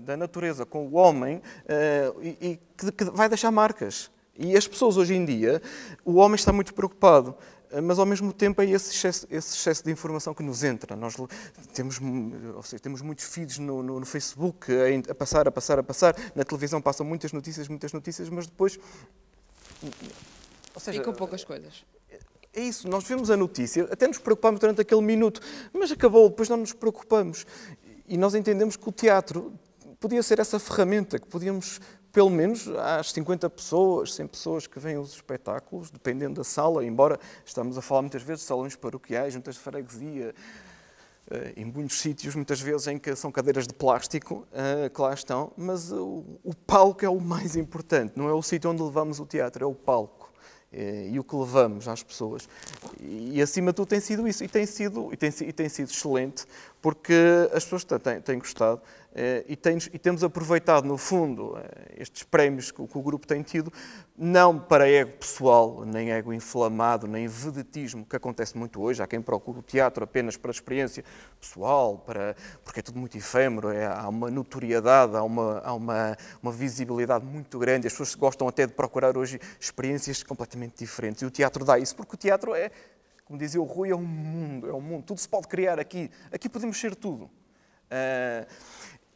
S3: da natureza com o homem uh, e, e que, que vai deixar marcas. E as pessoas hoje em dia, o homem está muito preocupado mas ao mesmo tempo é esse excesso, esse excesso de informação que nos entra. Nós temos, ou seja, temos muitos feeds no, no, no Facebook a, a passar, a passar, a passar. Na televisão passam muitas notícias, muitas notícias, mas depois.
S1: Ou seja, Ficam poucas coisas. É,
S3: é isso, nós vemos a notícia, até nos preocupamos durante aquele minuto, mas acabou, depois não nos preocupamos. E nós entendemos que o teatro podia ser essa ferramenta que podíamos pelo menos às 50 pessoas, 100 pessoas que vêm os espetáculos, dependendo da sala, embora estamos a falar muitas vezes de salões paroquiais, juntas de freguesia, eh, em muitos sítios, muitas vezes, em que são cadeiras de plástico eh, que lá estão, mas o palco é o mais importante, não é o sítio onde levamos o teatro, é o palco eh, e o que levamos às pessoas. E, acima de tudo, tem sido isso. E tem sido, e tem, e tem sido excelente, porque as pessoas têm, têm gostado eh, e, têm, e, temos aproveitado, no fundo, eh, estes prémios que, que, o grupo tem tido, não para ego pessoal, nem ego inflamado, nem vedetismo, que acontece muito hoje. Há quem procura o teatro apenas para experiência pessoal, para, porque é tudo muito efêmero, é, há uma notoriedade, há, uma, há uma, uma visibilidade muito grande. As pessoas gostam até de procurar hoje experiências completamente diferentes. E o teatro dá isso, porque o teatro é como dizia o Rui, é um mundo, é um mundo. Tudo se pode criar aqui. Aqui podemos ser tudo. Uh,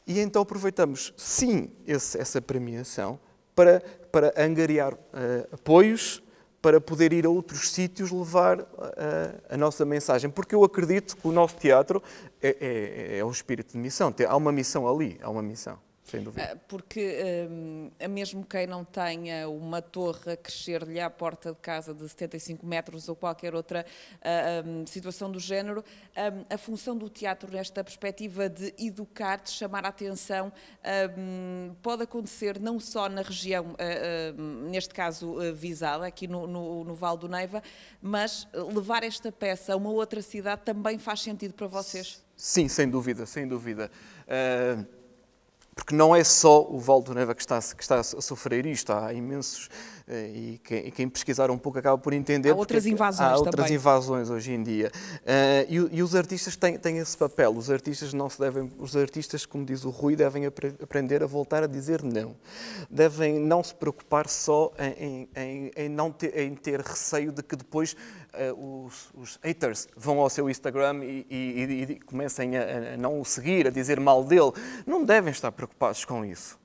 S3: e então aproveitamos, sim, esse, essa premiação para, para angariar uh, apoios, para poder ir a outros sítios levar uh, a nossa mensagem. Porque eu acredito que o nosso teatro é, é, é um espírito de missão. Há uma missão ali, há uma missão. Sem dúvida.
S1: Ah, porque um, ah, mesmo quem não tenha uma torre a crescer-lhe à porta de casa de 75 metros ou qualquer outra um, ah, situação do género, um, a função do teatro nesta perspectiva de educar, de chamar a atenção, pode acontecer não só na região, neste caso visada, aqui no, no, no Val do Neiva, mas levar esta peça a uma outra cidade também faz sentido para vocês?
S3: Sim, sem dúvida, sem dúvida. Uh porque não é só o Val do Neva que está, que está a sofrer isto, há imensos eh, e quem, quem, pesquisar um pouco acaba por entender. Há outras invasões Há outras também. invasões hoje em dia. Eh, e, e, os artistas têm, têm esse papel. Os artistas não se devem. Os artistas, como diz o Rui, devem apre, aprender a voltar a dizer não. Devem não se preocupar só em, em, em não ter, em ter receio de que depois Uh, os, os, haters vão ao seu Instagram e, e, e comecem a, a, não o seguir, a dizer mal dele. Não devem estar preocupados com isso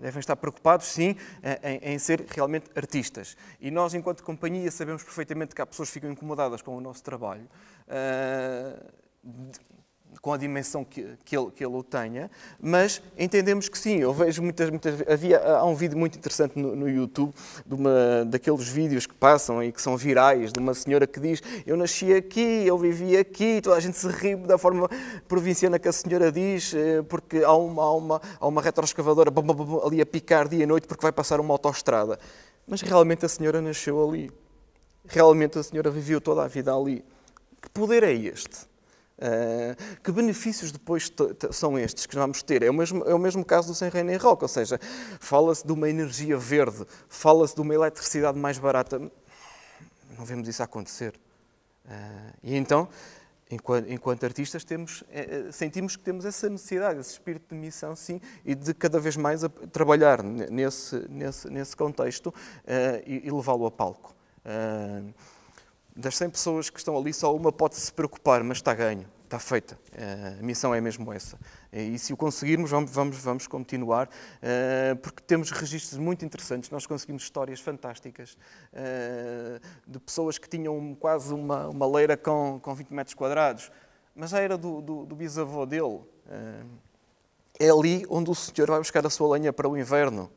S3: devem estar preocupados, sim, eh, em, em, ser realmente artistas. E nós, enquanto companhia, sabemos perfeitamente que há pessoas que ficam incomodadas com o nosso trabalho. Uh, com a dimensão que, que, ele, que ele o tenha, mas entendemos que sim. Eu vejo muitas, muitas havia há um vídeo muito interessante no, no YouTube de uma daqueles vídeos que passam e que são virais de uma senhora que diz eu nasci aqui, eu vivi aqui, toda a gente se ri da forma provinciana que a senhora diz eh, porque há uma há uma, há uma retroescavadora ali a picar dia e noite porque vai passar uma autoestrada. Mas realmente a senhora nasceu ali. Realmente a senhora viveu toda a vida ali. Que poder é este? Eh, que benefícios depois são estes que vamos ter? É o mesmo, é o mesmo caso do Sem Reino em Rock, ou seja, fala-se de uma energia verde, fala-se de uma eletricidade mais barata. Não vemos isso acontecer. Uh, e então, enquanto, enquanto artistas, temos, é, sentimos que temos essa necessidade, esse espírito de missão, sim, e de cada vez mais trabalhar nesse, nesse, nesse contexto uh, e, e levá-lo a palco das 100 pessoas que estão ali, só uma pode se preocupar, mas está ganho, está feita. Eh, a missão é mesmo essa. E se o conseguirmos, vamos, vamos, vamos continuar, eh, porque temos registros muito interessantes. Nós conseguimos histórias fantásticas eh, de pessoas que tinham quase uma, uma leira com, com 20 metros quadrados, mas já era do, do, do bisavô dele. É ali onde o Senhor vai buscar a sua lenha para o inverno.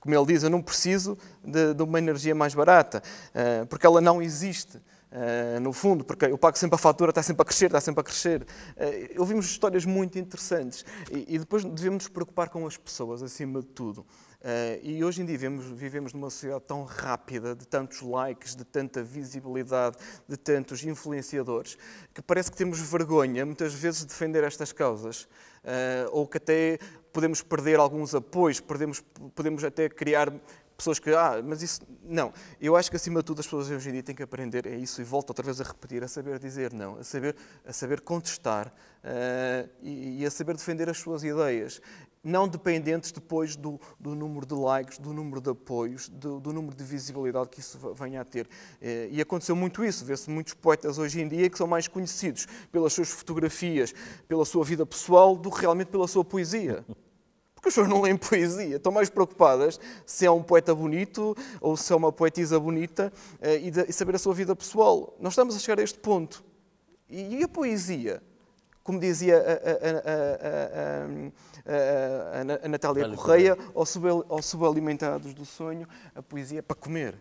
S3: Como ele diz, eu não preciso de, de uma energia mais barata, eh, porque ela não existe. Uh, no fundo, porque eu pago sempre a fatura, está sempre a crescer, está sempre a crescer. Uh, eh, ouvimos histórias muito interessantes e, e depois devemos nos preocupar com as pessoas, acima de tudo. Uh, e hoje em dia vivemos, vivemos numa sociedade tão rápida, de tantos likes, de tanta visibilidade, de tantos influenciadores, que parece que temos vergonha, muitas vezes, de defender estas causas. Uh, ou que até podemos perder alguns apoios, perdemos, podemos até criar pessoas que, ah, mas isso, não. Eu acho que acima de tudo as pessoas hoje em dia têm que aprender é isso e volto outra vez a repetir, a saber dizer não, a saber, a saber contestar uh, e, e, a saber defender as suas ideias não dependentes depois do, do, número de likes, do número de apoios, do, do número de visibilidade que isso venha a ter. Eh, e aconteceu muito isso, vê-se muitos poetas hoje em dia que são mais conhecidos pelas suas fotografias, pela sua vida pessoal, do que realmente pela sua poesia. Porque as pessoas não leem poesia, estão mais preocupadas se é um poeta bonito ou se é uma poetisa bonita eh, e, de, e saber a sua vida pessoal. Nós estamos a chegar a este ponto. E, e a poesia? Como dizia a, a, a, a eh, a, Natália Correia, ou sub, Subalimentados do Sonho, a poesia é para comer.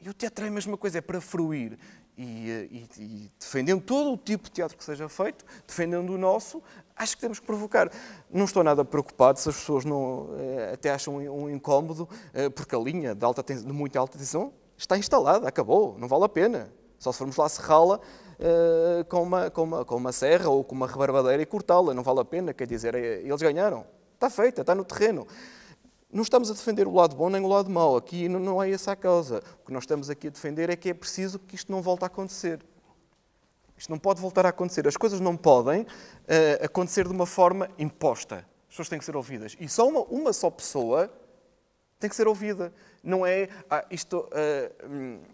S3: E o teatro é a mesma coisa, é para fruir. E, eh, e, e, defendendo todo o tipo de teatro que seja feito, defendendo o nosso, acho que temos que provocar. Não estou nada preocupado se as pessoas não, eh, até acham um incómodo, porque a linha de, alta, de muito alta tensão está instalada, acabou, não vale a pena. Só se formos lá serrá-la eh, com, uma, com, uma, com uma serra ou com uma rebarbadeira e cortá-la. Não vale a pena, quer dizer, é, eles ganharam. Está feita, está no terreno. Não estamos a defender o lado bom nem o lado mau. Aqui não, não é essa a causa. O que nós estamos aqui a defender é que é preciso que isto não volte a acontecer. Isto não pode voltar a acontecer. As coisas não podem uh, acontecer de uma forma imposta. As pessoas têm que ser ouvidas. E só uma, uma só pessoa tem que ser ouvida. Não é, ah, isto, uh,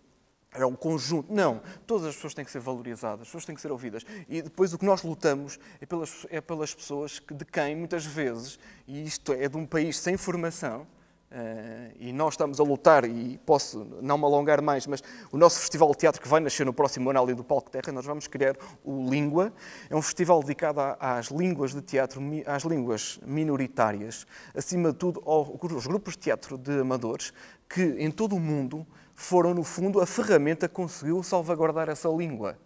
S3: é um conjunto. Não, todas as pessoas têm que ser valorizadas, as pessoas têm que ser ouvidas. E depois o que nós lutamos é pelas, é pelas pessoas de quem muitas vezes, e isto é de um país sem formação, Uh, e nós estamos a lutar, e posso não me alongar mais, mas o nosso festival de teatro que vai nascer no próximo ano, ali do Palco Terra, nós vamos criar o Língua. É um festival dedicado às línguas de teatro, às línguas minoritárias, acima de tudo aos grupos de teatro de amadores que em todo o mundo foram, no fundo, a ferramenta que conseguiu salvaguardar essa língua.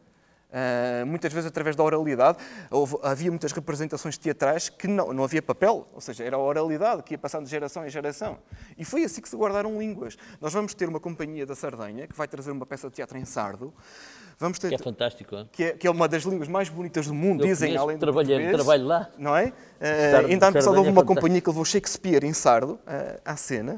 S3: Uh, muitas vezes através da oralidade. Houve, havia muitas representações teatrais que não, não havia papel, ou seja, era a oralidade que ia passando de geração em geração. E foi assim que se guardaram línguas. Nós vamos ter uma companhia da Sardenha que vai trazer uma peça de teatro em sardo, Vamos ter... Que é fantástico, Que, é, que é uma das línguas mais bonitas do mundo, eu dizem, conheço, além do português. trabalho lá. Não é? uh, ainda há houve é uma fantástico. companhia que levou Shakespeare em Sardo uh, à cena.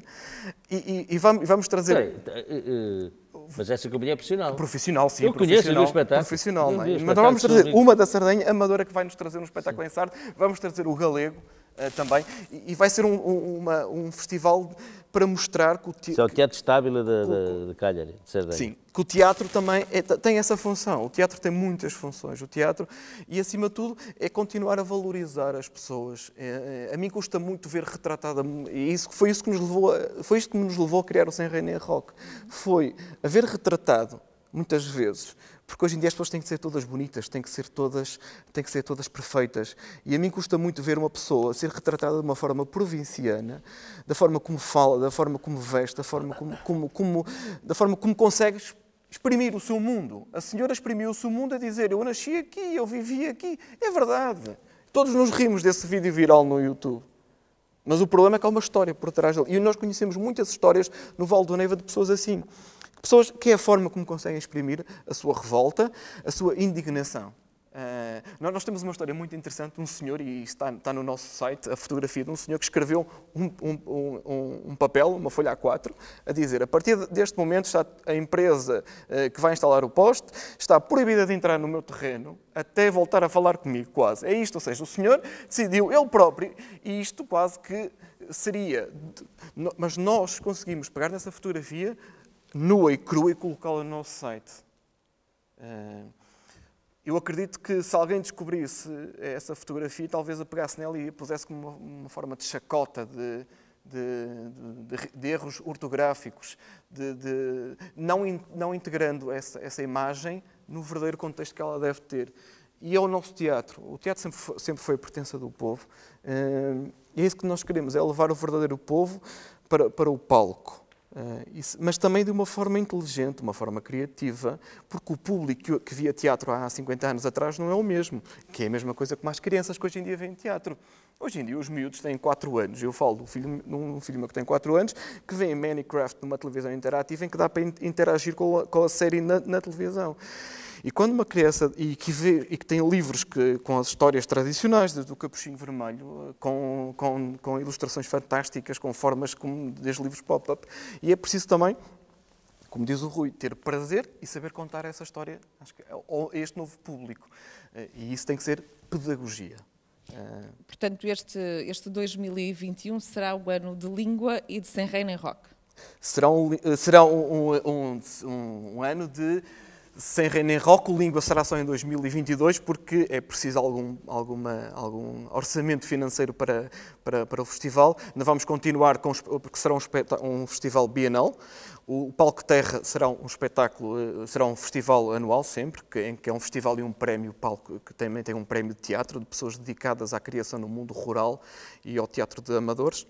S3: E, e, e vamos, vamos, trazer... Sei, uh,
S2: tá, eh, eh, mas essa companhia é profissional. Profissional, sim. Eu conheço o espetáculo. Profissional, não é? Mas nós vamos trazer uma
S3: da Sardenha, amadora, que vai nos trazer um espetáculo sim. em Sardo. Vamos trazer o galego uh, também. E, e, vai ser um, um, uma, um festival para mostrar que o teatro... Isso
S2: é o teatro estável de, de, Calhari, de Sardenha. Sim,
S3: que o teatro também é, tem essa função. O teatro tem muitas funções. O teatro, e acima de tudo, é continuar a valorizar as pessoas. É, é, a mim custa muito ver retratada, e isso, foi, isso que nos levou foi isto que nos levou a criar o Sem René Rock. Foi haver retratado, muitas vezes, porque hoje em dia as pessoas têm que ser todas bonitas, têm que ser todas, têm que ser todas perfeitas. E a mim custa muito ver uma pessoa ser retratada de uma forma provinciana, da forma como fala, da forma como veste, da forma como, como, como da forma como consegue exprimir o seu mundo. A senhora exprimiu o seu mundo a dizer: Eu nasci aqui, eu vivi aqui. É verdade. Todos nos rimos desse vídeo viral no YouTube. Mas o problema é que há uma história por trás dele. E nós conhecemos muitas histórias no Val do Neiva de pessoas assim. Pessoas que é a forma como conseguem exprimir a sua revolta, a sua indignação. Uh, nós, temos uma história muito interessante de um senhor, e está, está no nosso site a fotografia de um senhor que escreveu um, um, um, um, papel, uma folha A4, a dizer: a partir deste momento está a empresa uh, que vai instalar o poste está proibida de entrar no meu terreno até voltar a falar comigo, quase. É isto, ou seja, o senhor decidiu ele próprio, e isto quase que seria. Mas nós conseguimos pegar nessa fotografia nua e crua e colocá-la no nosso site. Eh, eu acredito que se alguém descobrisse essa fotografia, talvez a pegasse nela e a pusesse como uma forma de chacota, de, de, de, de erros ortográficos, de, não, in, não integrando essa, essa imagem no verdadeiro contexto que ela deve ter. E é o nosso teatro. O teatro sempre foi, sempre foi pertença do povo. Eh, e é isso que nós queremos, é levar o verdadeiro povo para, para o palco. Eh, isso, mas também de uma forma inteligente, uma forma criativa, porque o público que via teatro há 50 anos atrás não é o mesmo, que é a mesma coisa como as crianças que hoje em dia veem teatro. Hoje em dia os miúdos têm 4 anos, eu falo de um filho, um filho meu que tem 4 anos, que vê Minecraft numa televisão interativa em que dá para interagir com a, com a série na, na televisão. E quando uma criança e que, vê, e que tem livros que, com as histórias tradicionais, desde o Capuchinho Vermelho, eh, com, com, com ilustrações fantásticas, com formas como desde livros pop-up, e é preciso também como diz o Rui, ter prazer e saber contar essa história a é este novo público. Eh, e isso tem que ser pedagogia. Eh,
S1: Portanto, este, este 2021 será o ano de língua e de sem reino em rock.
S3: Será um, será um, um, um, um ano de sem nem roco, língua será só em 2022, porque é preciso algum, alguma, algum orçamento financeiro para, para, para o festival. Ainda vamos continuar, com, porque será um, um, festival bienal. O Palco Terra será um espetáculo, eh, será um festival anual sempre, que, em que é um festival e um prémio palco, que também tem um prémio de teatro, de pessoas dedicadas à criação no mundo rural e ao teatro de amadores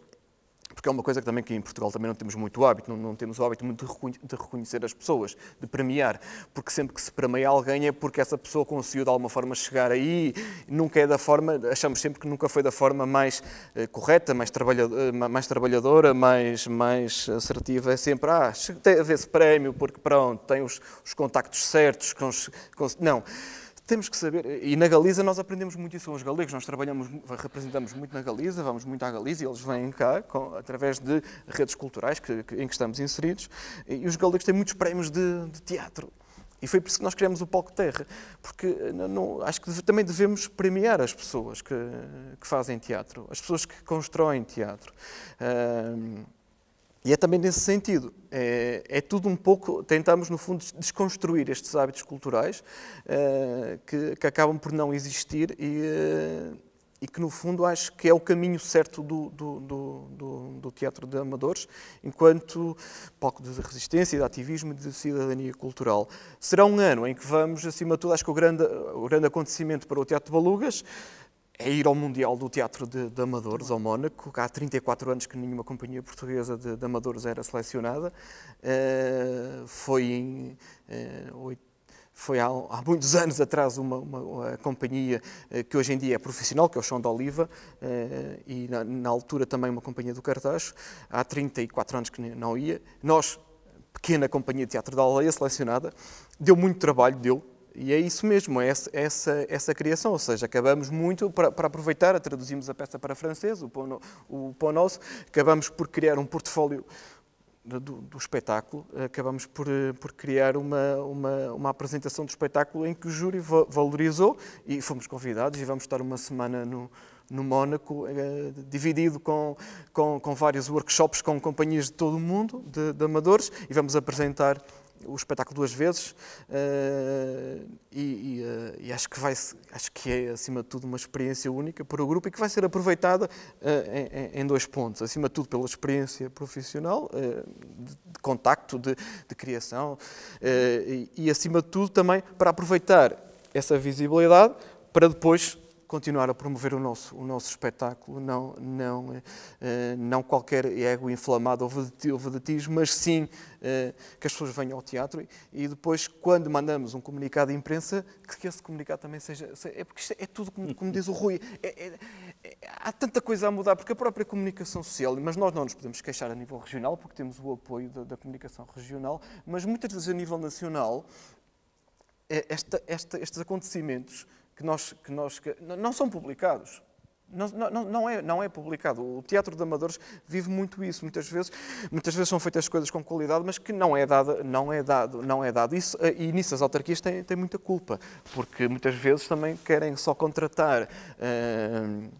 S3: porque é uma coisa que também que em Portugal também não temos muito hábito, não, não temos o hábito muito de reconhecer as pessoas, de premiar, porque sempre que se premia alguém é porque essa pessoa conseguiu de alguma forma chegar aí, nunca é da forma, achamos sempre que nunca foi da forma mais eh, correta, mais, trabalha, eh, mais trabalhadora, mais, mais assertiva, é sempre, ah, teve esse prémio porque pronto, tem os, os contactos certos, com, não temos que saber, e na Galiza nós aprendemos muito isso com os galegos, nós trabalhamos, representamos muito na Galiza, vamos muito à Galiza e eles vêm cá com, através de redes culturais que, que, em que estamos inseridos, e os galegos têm muitos prémios de, de teatro. E foi por isso que nós criamos o Palco Terra, porque eh, não, não, acho que também devemos premiar as pessoas que, que fazem teatro, as pessoas que constroem teatro. E é também nesse sentido. É, é, tudo um pouco, tentamos no fundo desconstruir estes hábitos culturais uh, que, que, acabam por não existir e, uh, e, que no fundo acho que é o caminho certo do, do, do, do teatro de amadores, enquanto palco de resistência, de ativismo e de cidadania cultural. Será um ano em que vamos, acima de tudo, acho que o grande, o grande acontecimento para o Teatro de Balugas é ir ao Mundial do Teatro de, de Amadores, ao Mónaco. Há 34 anos que nenhuma companhia portuguesa de, de Amadores era selecionada. Uh, foi em uh, foi há, há, muitos anos atrás uma, uma, uma, companhia eh, que hoje em dia é profissional, que é o Chão de Oliva, e na, na, altura também uma companhia do Cartaz há 34 anos que não ia. Nós, pequena companhia de teatro da aldeia selecionada, deu muito trabalho, deu, e é isso mesmo, é essa, essa, essa criação, ou seja, acabamos muito, para, aproveitar, traduzimos a peça para francês, o pão, o pão nosso, acabamos por criar um portfólio do, do, espetáculo, acabamos por, por criar uma, uma, uma, apresentação do espetáculo em que o júri valorizou e fomos convidados e vamos estar uma semana no, no Mónaco, eh, dividido com, com, com, vários workshops com companhias de todo o mundo, de, de amadores, e vamos apresentar o espetáculo duas vezes uh, e, e, eh, e, acho que vai acho que é acima de tudo uma experiência única para o grupo e que vai ser aproveitada uh, em, em, dois pontos acima de tudo pela experiência profissional uh, de, de, contacto de, de criação e, e acima de tudo também para aproveitar essa visibilidade para depois continuar a promover o nosso, o nosso espetáculo, não, não, eh, eh, não qualquer ego inflamado ou vedetismo, mas sim eh, que as pessoas venham ao teatro e depois, quando mandamos um comunicado à imprensa, que esse comunicado também seja. É porque isto é, é tudo, como, como diz o Rui, é, é, é, há tanta coisa a mudar, porque a própria comunicação social, mas nós não nos podemos queixar a nível regional, porque temos o apoio da, da comunicação regional, mas muitas vezes a nível nacional, esta, esta, estes acontecimentos que nós, que nós que não são publicados. Não, não, não, é, não é publicado. O teatro de amadores vive muito isso. Muitas vezes, muitas vezes são feitas coisas com qualidade, mas que não é dado. Não é dado, não é dado. Isso, eh, e nisso as autarquias têm, têm muita culpa, porque muitas vezes também querem só contratar. Uh,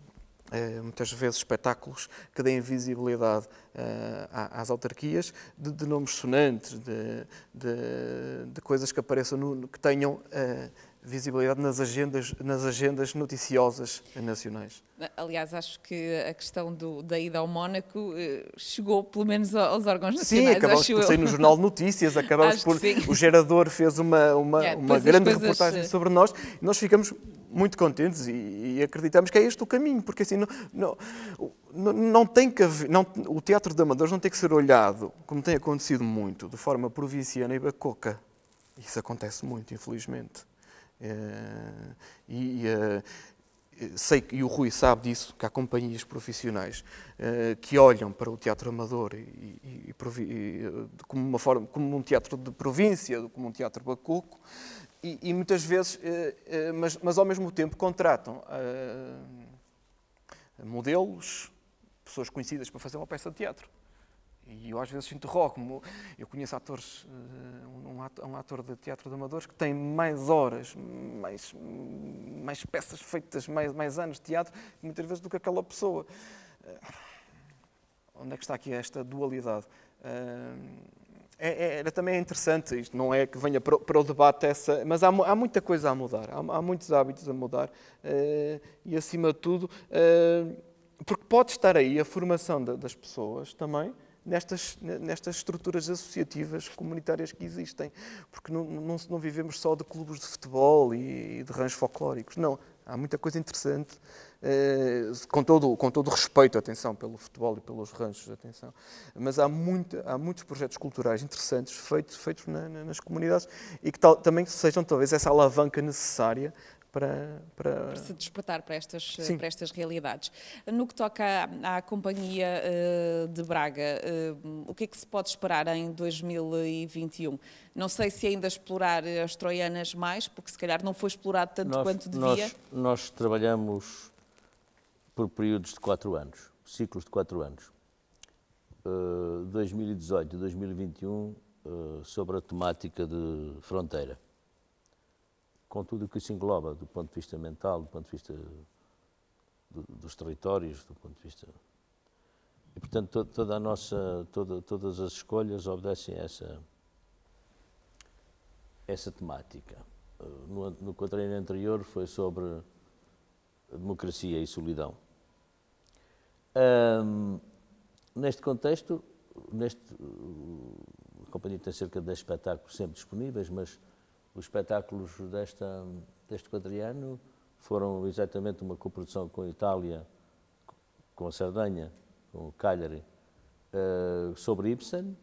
S3: muitas vezes espetáculos que deem visibilidade uh, às autarquias de, de nomes sonantes, de, de, de, coisas que apareçam no, que tenham uh, visibilidade nas agendas, nas agendas noticiosas nacionais.
S1: Aliás, acho que a questão do, da ida ao Mónaco eh, chegou pelo menos aos órgãos nacionais. Sim, acabamos por eu. sair no Jornal de
S3: Notícias, acabamos por. O gerador fez uma, uma, é, uma grande coisas... reportagem eh, sobre nós e nós ficamos muito contentes e, e, acreditamos que é este o caminho, porque assim não, não, não, não tem que haver, não, o teatro de amadores não tem que ser olhado, como tem acontecido muito, de forma provinciana e bacoca. Isso acontece muito, infelizmente. Eh, e, eh, sei que, e o Rui sabe disso, que há companhias profissionais eh, que olham para o teatro amador e, e, e, como, uma forma, como um teatro de província, como um teatro bacoco, e, muitas vezes, mas, mas ao mesmo tempo contratam modelos, pessoas conhecidas para fazer uma peça de teatro. E eu às vezes interrogo-me. Eu conheço atores, eh, um ator, um ator de teatro de amadores que tem mais horas, mais, mais peças feitas, mais, mais anos de teatro, muitas vezes do que aquela pessoa. Eh, onde é que está aqui esta dualidade? Eh, é, é, era é, também interessante, isto não é que venha para, para o debate essa, mas há, há, muita coisa a mudar, há, há muitos hábitos a mudar e, acima de tudo, porque pode estar aí a formação das pessoas também, nestas, nestas estruturas associativas comunitárias que existem. Porque não, não, não vivemos só de clubes de futebol e, e de ranchos folclóricos. Não, há muita coisa interessante, eh, com todo, com todo respeito, atenção, pelo futebol e pelos ranchos, atenção, mas há, muita, há muitos projetos culturais interessantes feitos, feitos na, na, nas comunidades e que tal, também sejam talvez essa alavanca necessária para, para... para se
S1: despertar para estas, para estas realidades. No que toca à, à Companhia uh, de Braga, uh, o que é que se pode esperar em 2021? Não sei se ainda explorar as troianas mais, porque se calhar não foi explorado tanto nós, quanto devia. Nós,
S2: nós trabalhamos por períodos de quatro anos, ciclos de quatro anos. Uh, eh, 2018 e 2021 sobre a temática de fronteira com tudo o que isso engloba, do ponto de vista mental, do ponto de vista do, dos territórios, do ponto de vista. E, portanto, to, toda a nossa, toda, todas as escolhas obedecem a essa, essa temática. Eh, no, no quadrinho anterior foi sobre democracia e solidão. neste contexto, neste, a companhia tem cerca de 10 espetáculos sempre disponíveis, mas os espetáculos desta, deste quadriano foram exatamente uma coprodução com a Itália, com a Sardanha, com o Cagliari, eh, sobre Ibsen,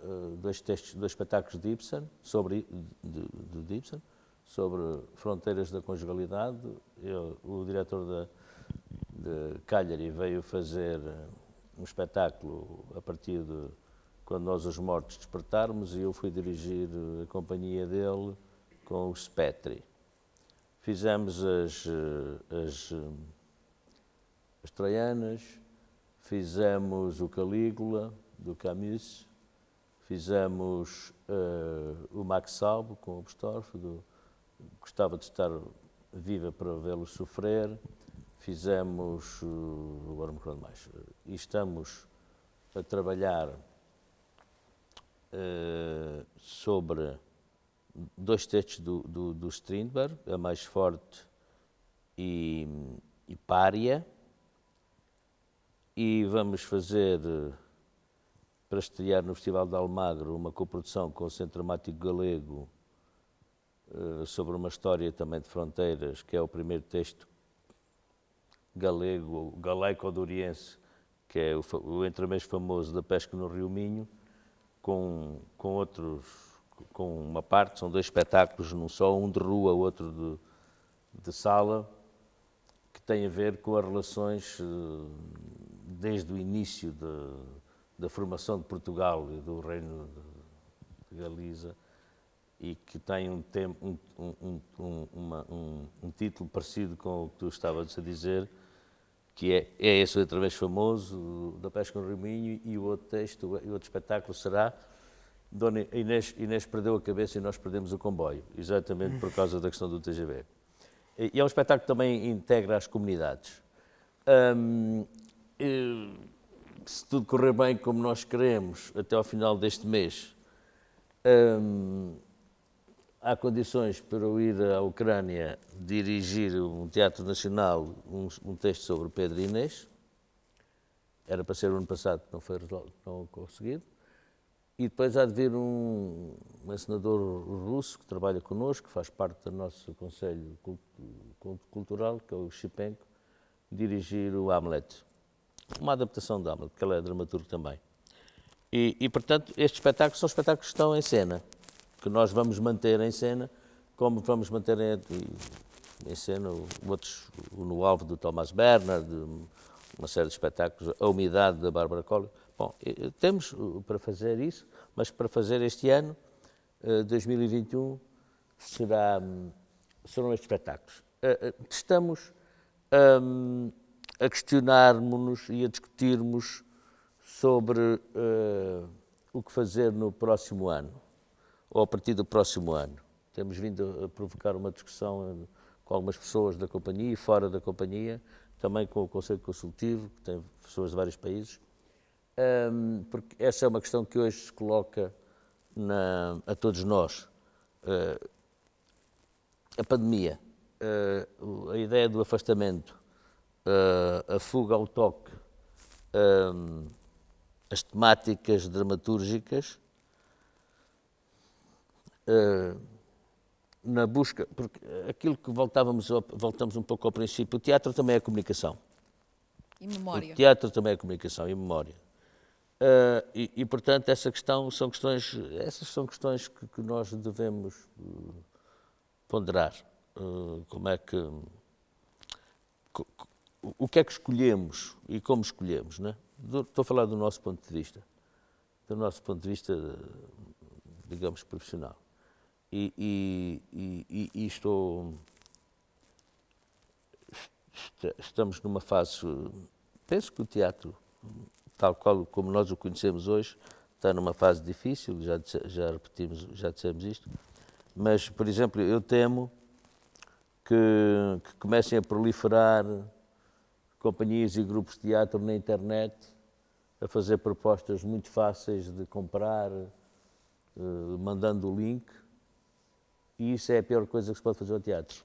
S2: eh, dois, textos, dois espetáculos de Ibsen, sobre, de, de, Ibsen, sobre fronteiras da conjugalidade. Eu, o diretor da, de Cagliari veio fazer eh, um espetáculo a partir de quando nós os mortos despertarmos, e eu fui dirigir eh, a companhia dele com o Spetri. Fizemos as, eh, as, eh, as fizemos o Calígula, do Camus, fizemos uh, o Max Salvo com o Bustorf, do, gostava de estar viva para vê-lo sofrer, fizemos, uh, agora me mais, e estamos a trabalhar eh, sobre dois textos do, do, do, Strindberg, A Mais Forte e, e Pária, e vamos fazer, eh, para estrear no Festival de Almagro, uma coprodução com o Centro Dramático Galego eh, sobre uma história também de fronteiras, que é o primeiro texto galego, galaico doriense que é o, o entremês famoso da pesca no Rio Minho, com, com outros, com uma parte, são dois espetáculos num só, um de rua, outro de, de sala, que tem a ver com as relações eh, desde o início de, da formação de Portugal e do Reino de, de Galiza e que tem um, tem, um, um, um, uma, um título parecido com o que tu estavas a dizer, que é, é esse outra vez famoso, da pesca no Minho, e o outro texto, o outro espetáculo será Dona Inês, Inês perdeu a cabeça e nós perdemos o comboio, exatamente por causa da questão do TGV. E é um espetáculo que também integra as comunidades. se tudo correr bem como nós queremos, até ao final deste mês, Há condições para eu ir à Ucrânia dirigir um teatro nacional, um, um texto sobre Pedro Inês. Era para ser o ano passado, não foi não conseguido. E depois há de vir um, um russo que trabalha connosco, que faz parte do nosso Conselho Cultural, que é o Chipenko, dirigir o Hamlet. Uma adaptação do Hamlet, porque ele é dramaturgo também. E, e portanto, estes espetáculos são espetáculos que estão em cena que nós vamos manter em cena, como vamos manter em, em cena o, outros, o No Alvo do Thomas Bernard, uma série de espetáculos, A Umidade da Bárbara Collins. Bom, temos uh, para fazer isso, mas para fazer este ano, 2021, uh, será, serão estes espetáculos. Uh, estamos a questionarmos-nos e a discutirmos sobre uh, o que fazer no próximo ano ou a partir do próximo ano. Temos vindo a provocar uma discussão eh, com algumas pessoas da companhia e fora da companhia, também com o Conselho Consultivo, que tem pessoas de vários países, porque essa é uma questão que hoje se coloca na, a todos nós. Eh, a pandemia, eh, a ideia do afastamento, a fuga ao toque, as temáticas dramatúrgicas eh, na busca, porque aquilo que voltávamos, voltamos um pouco ao princípio, o teatro também é comunicação. E memória. O teatro também é comunicação e memória. Uh, e, e, portanto, essa questão são questões, essas são questões que, que nós devemos uh, ponderar. Uh, como é que. Co, o que é que escolhemos e como escolhemos, né? Estou a falar do nosso ponto de vista, do nosso ponto de vista, digamos, profissional e, e, e, e estou. Estamos numa fase. Penso que o teatro, tal qual como nós o conhecemos hoje, está numa fase difícil, já, já repetimos, já dissemos isto, mas, por exemplo, eu temo que, que, comecem a proliferar companhias e grupos de teatro na internet a fazer propostas muito fáceis de comprar, eh, mandando o link, e isso é a pior coisa que se pode fazer ao teatro.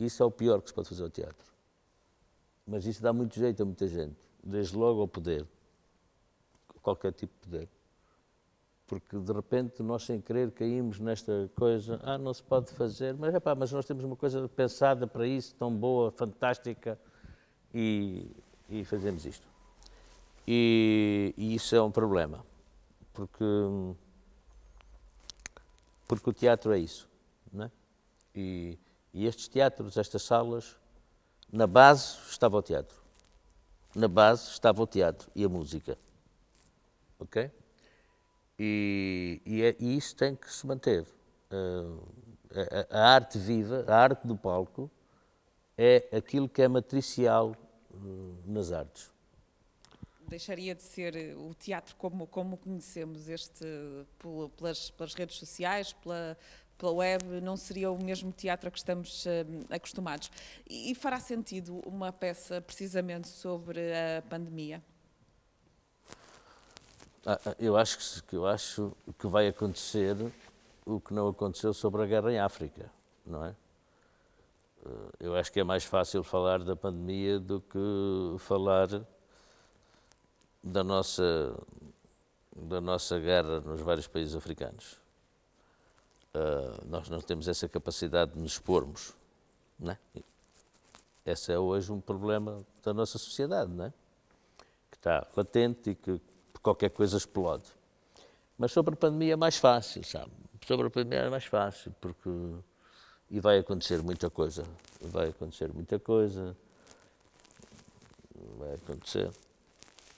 S2: Isso é o pior que se pode fazer ao teatro. Mas isso dá muito jeito a muita gente, desde logo ao poder, qualquer tipo de poder. Porque de repente nós, sem querer, caímos nesta coisa: ah, não se pode fazer, mas é pá, mas nós temos uma coisa pensada para isso, tão boa, fantástica, e, e fazemos isto. E, e isso é um problema, porque hum, porque o teatro é isso. Não é? E, e estes teatros, estas salas, na base estava o teatro. Na base estava o teatro e a música. Ok? E, e, é, e isso tem que se manter. Uh, a, a, arte viva, a arte do palco, é aquilo que é matricial uh, nas artes
S1: deixaria de ser eh, o teatro como, como conhecemos, este pelas, pelas redes sociais, pela, pela web, não seria o mesmo teatro a que estamos uh, acostumados. E, e, fará sentido uma peça precisamente sobre a pandemia?
S2: Ah, ah, eu acho que eu acho que vai acontecer o que não aconteceu sobre a guerra em África, não é? Eh, eu acho que é mais fácil falar da pandemia do que falar da nossa, da nossa guerra nos vários países africanos. Uh, nós não temos essa capacidade de nos expormos. né essa Esse é hoje um problema da nossa sociedade, né que está latente e que qualquer coisa explode. Mas sobre a pandemia é mais fácil, sabe? Sobre a pandemia é mais fácil, porque. E vai acontecer muita coisa. Vai acontecer muita coisa. Vai acontecer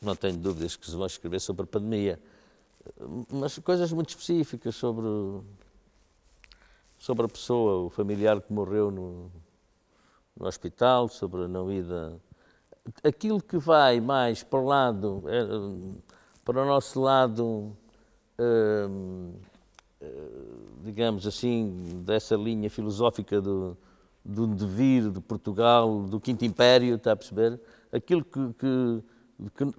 S2: não tenho dúvidas que se vão escrever sobre a pandemia, mas coisas muito específicas sobre, sobre a pessoa, o familiar que morreu no, no hospital, sobre a não ida. Aquilo que vai mais para o lado, eh, para o nosso lado, eh, eh, digamos assim, dessa linha filosófica do, do devir de Portugal, do Quinto Império, está a perceber? Aquilo que, que que,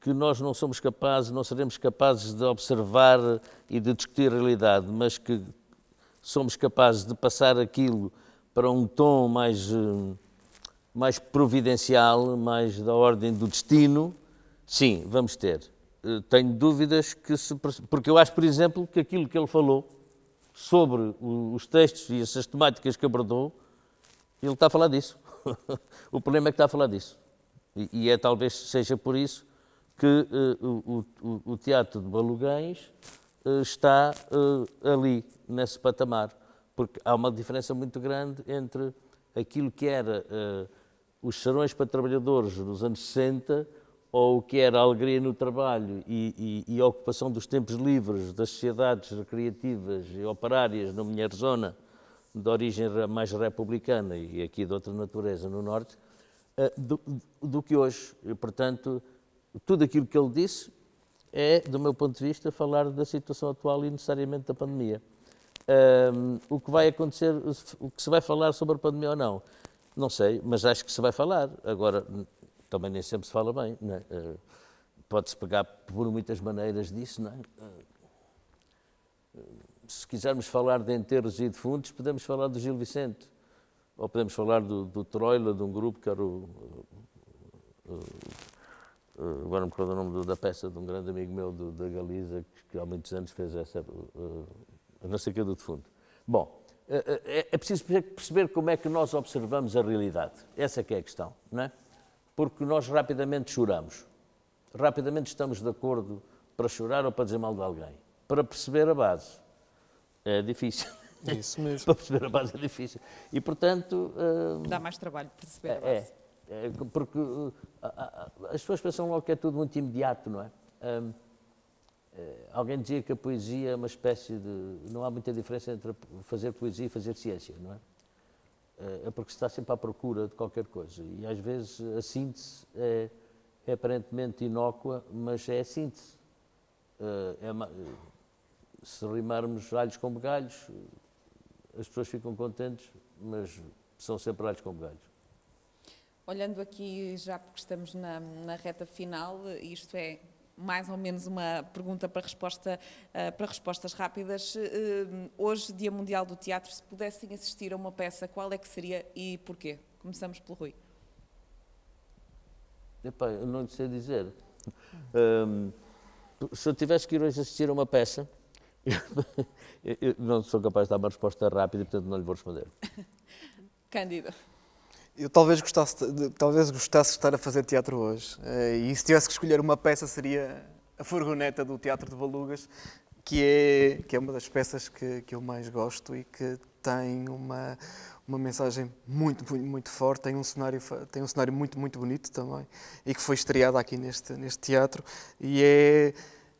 S2: que, nós não somos capazes, não seremos capazes de observar e de discutir a realidade, mas que somos capazes de passar aquilo para um tom mais, eh, mais providencial, mais da ordem do destino, sim, vamos ter. Eh, tenho dúvidas que se. Porque eu acho, por exemplo, que aquilo que ele falou sobre os textos e essas temáticas que abordou, ele está a falar disso. [laughs] o problema é que está a falar disso. E, e é talvez seja por isso que eh, o, o, o, Teatro de Balugães eh, está eh, ali, nesse patamar, porque há uma diferença muito grande entre aquilo que era os sarões para trabalhadores nos anos 60 ou o que era a alegria no trabalho e, e, e, a ocupação dos tempos livres das sociedades recreativas e operárias na minha zona, de origem mais republicana e aqui de outra natureza no Norte, eh, do, do que hoje. E, portanto, tudo aquilo que ele disse é, do meu ponto de vista, falar da situação atual e necessariamente da pandemia. Um, ehm, o que vai acontecer, o que se vai falar sobre a pandemia ou não, não sei, mas acho que se vai falar. Agora, também nem sempre se fala bem, né? uh, pode-se pegar por muitas maneiras disso, não é? Uh, se quisermos falar de enterros e defuntos, podemos falar do Gil Vicente ou podemos falar do, do Troila, de um grupo que era o. Uh, agora me recordo o nome da peça de um grande amigo meu do, da Galiza, que, que, há muitos anos fez essa. Uh, não sei o que do defunto. Bom, é, é, preciso perceber como é que nós observamos a realidade. Essa é a questão, não é? Porque nós rapidamente choramos. Rapidamente estamos de acordo para chorar ou para dizer mal de alguém. Para perceber a base. É difícil. [laughs] É isso mesmo. [laughs] para perceber a base é difícil. E, portanto... Hum, Dá mais trabalho perceber a é, base. É, é porque uh, as pessoas pensam logo que é tudo muito imediato, não é? Hum, eh, alguém dizia que a poesia é uma espécie de... Não há muita diferença entre fazer poesia e fazer ciência, não é? Eh, é porque se está sempre à procura de qualquer coisa. E às vezes a síntese é, é aparentemente inócua, mas é a síntese. Eh, é uma, se rimarmos alhos com bugalhos, as pessoas ficam contentes, mas são sempre alhos com bugalhos.
S1: Olhando aqui, já porque estamos na, na, reta final, isto é mais ou menos uma pergunta para, resposta, eh, para respostas rápidas. Eh, hoje, Dia Mundial do Teatro, se pudessem assistir a uma peça, qual é que seria e porquê? Começamos pelo Rui.
S2: Epá, eu não sei dizer. Hum, [laughs] se eu tivesse que ir hoje assistir a uma peça, eu, não sou capaz de dar uma resposta rápida, portanto não lhe vou responder. [laughs]
S1: Cândido.
S3: Eu talvez gostasse, de, talvez gostasse de estar a fazer teatro hoje. Eh, e se tivesse que escolher uma peça, seria a Furgoneta do Teatro de Balugas, que é, que é uma das peças que, que eu mais gosto e que tem uma, uma mensagem muito, muito, muito forte, tem um, cenário, tem um cenário muito, muito bonito também e que foi estreada aqui neste, neste teatro. E é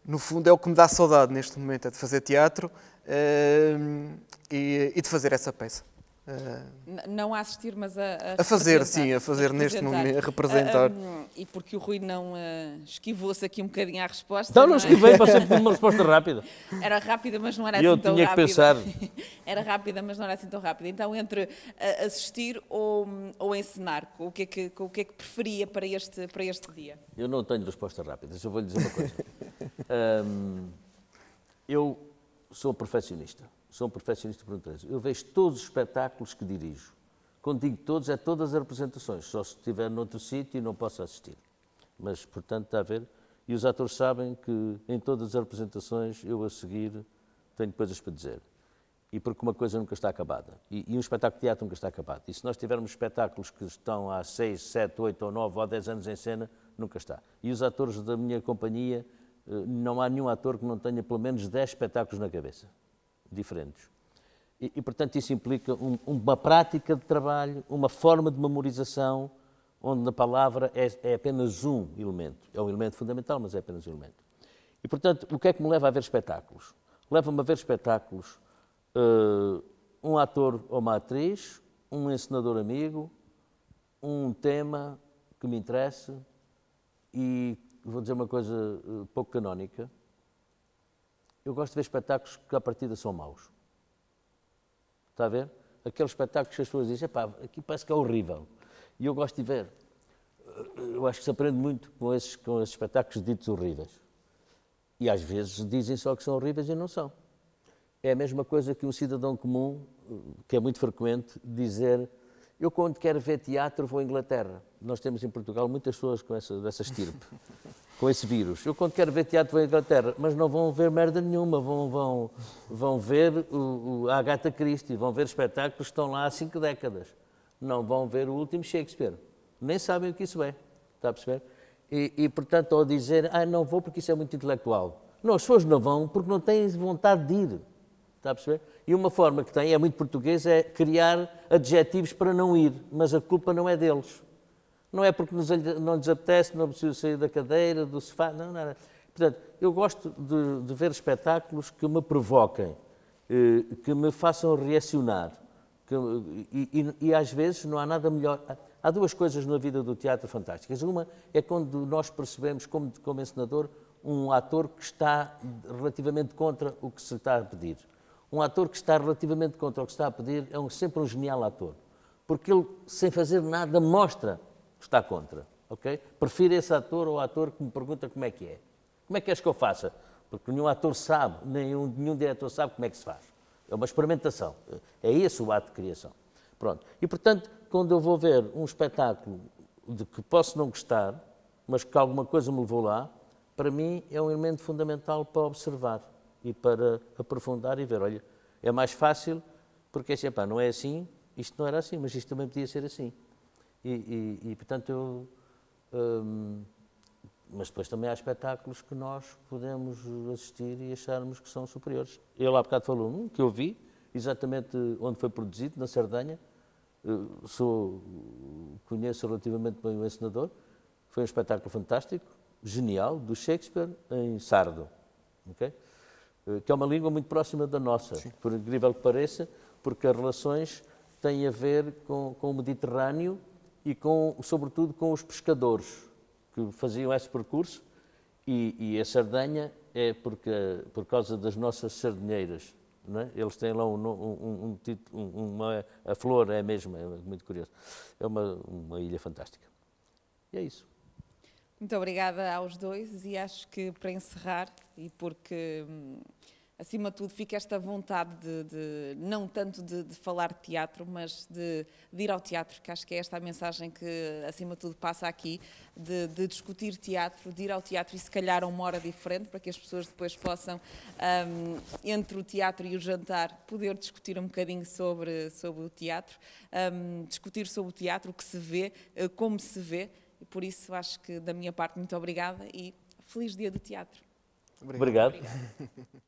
S3: no fundo, é o que me dá saudade neste momento, é de fazer teatro uh, e, e de fazer essa peça.
S1: Não a assistir, mas a. A, a fazer, sim, a fazer a neste momento, a representar. Ah, um, e porque o Rui não uh, esquivou-se aqui um bocadinho à resposta. Então não, não é? esquivei, passei por uma resposta rápida. [laughs] Era rápida, mas não era assim Eu tão rápida. Eu tinha que pensar. [laughs] Era rápida, mas não era assim tão rápida. Então, entre uh, assistir ou, ou encenar, o que, é que, o que é que preferia para este, para este dia?
S2: Eu não tenho resposta rápida. eu vou lhe dizer uma coisa. um, [laughs] eu sou perfeccionista Sou um perfeccionistas por natureza. Eu vejo todos os espetáculos que dirijo. Quando digo todos, é todas as representações. Só se estiver noutro sítio não posso assistir. Mas, portanto, está a ver. E os atores sabem que em todas as representações eu a seguir tenho coisas para dizer. E porque uma coisa nunca está acabada. E, e um espetáculo de teatro nunca está acabado. E se nós tivermos espetáculos que estão há 6, 7, 8 ou 9 ou 10 anos em cena, nunca está. E os atores da minha companhia, eh, não há nenhum ator que não tenha pelo menos 10 espetáculos na cabeça diferentes. E, e portanto, isso implica um, uma prática de trabalho, uma forma de memorização, onde na palavra é, é apenas um elemento. É um elemento fundamental, mas é apenas um elemento. E, portanto, o que é que me leva a ver espetáculos? Leva-me a ver espetáculos uh, um ator ou uma atriz, um encenador amigo, um tema que me interessa e, vou dizer uma coisa uh, pouco canónica, eu gosto de ver espetáculos que à partida são maus. Está a ver? Aqueles espetáculos que as pessoas dizem, pá, aqui parece que é horrível. E eu gosto de ver. Eu acho que se aprende muito com esses, com esses espetáculos ditos horríveis. E às vezes dizem só que são horríveis e não são. É a mesma coisa que um cidadão comum, que é muito frequente, dizer eu, quando quero ver teatro, vou à Inglaterra. Nós temos em Portugal muitas pessoas com essa, dessa estirpe, [laughs] com esse vírus. Eu, quando quero ver teatro, vou à Inglaterra, mas não vão ver merda nenhuma. Vão, vão, vão ver o, o Agatha Christie, vão ver espetáculos que estão lá há cinco décadas. Não vão ver o último Shakespeare. Nem sabem o que isso é. Está a perceber? E, e portanto, ao dizer, ah, não vou porque isso é muito intelectual. Não, as pessoas não vão porque não têm vontade de ir. Está a perceber? E uma forma que tem, é muito português, é criar adjetivos para não ir, mas a culpa não é deles. Não é porque nos, não lhes apetece, não preciso sair da cadeira, do sofá, não, nada. Portanto, eu gosto de, de, ver espetáculos que me provoquem, eh, que me façam reacionar. Que, e, e, e, às vezes não há nada melhor. Há duas coisas na vida do teatro fantásticas. Uma é quando nós percebemos, como, como encenador, um ator que está relativamente contra o que se está a pedir. Um ator que está relativamente contra o que está a pedir é um, sempre um genial ator, porque ele, sem fazer nada, mostra que está contra. Okay? Prefiro esse ator ou ator que me pergunta como é que é. Como é que és que eu faça? Porque nenhum ator sabe, nenhum, nenhum diretor sabe como é que se faz. É uma experimentação. É esse o ato de criação. Pronto. E, portanto, quando eu vou ver um espetáculo de que posso não gostar, mas que alguma coisa me levou lá, para mim é um elemento fundamental para observar e para aprofundar e ver, olha, é mais fácil porque é assim, pá, não é assim, isto não era assim, mas isto também podia ser assim. E, e, e portanto, eu... Hum, mas depois também há espetáculos que nós podemos assistir e acharmos que são superiores. Eu lá há bocado falou um que eu vi, exatamente onde foi produzido, na Sardanha. Sou, conheço relativamente bem o encenador. Foi um espetáculo fantástico, genial, do Shakespeare em sardo. Okay? Eh, que é uma língua muito próxima da nossa, Sim. por incrível que pareça, porque as relações têm a ver com, com o Mediterrâneo e, com, sobretudo, com os pescadores que faziam esse percurso. E, e a Sardenha é porque, por causa das nossas sardinheiras. É? Eles têm lá um, um, um, título, uma, a flor é a mesma, é muito curioso. É uma, uma ilha fantástica. E é isso.
S1: Muito obrigada aos dois e acho que para encerrar e porque hum, acima de tudo fica esta vontade de, de não tanto de, de, falar de teatro, mas de, de, ir ao teatro, que acho que é esta a mensagem que acima de tudo passa aqui, de, discutir teatro, de ir ao teatro e se calhar a uma hora diferente, para que as pessoas depois possam, um, entre o teatro e o jantar, poder discutir um bocadinho sobre, sobre o teatro, um, discutir sobre o teatro, o que se vê, eh, como se vê, e por isso acho que da minha parte muito obrigada e feliz dia do teatro. Obrigado.
S3: obrigado.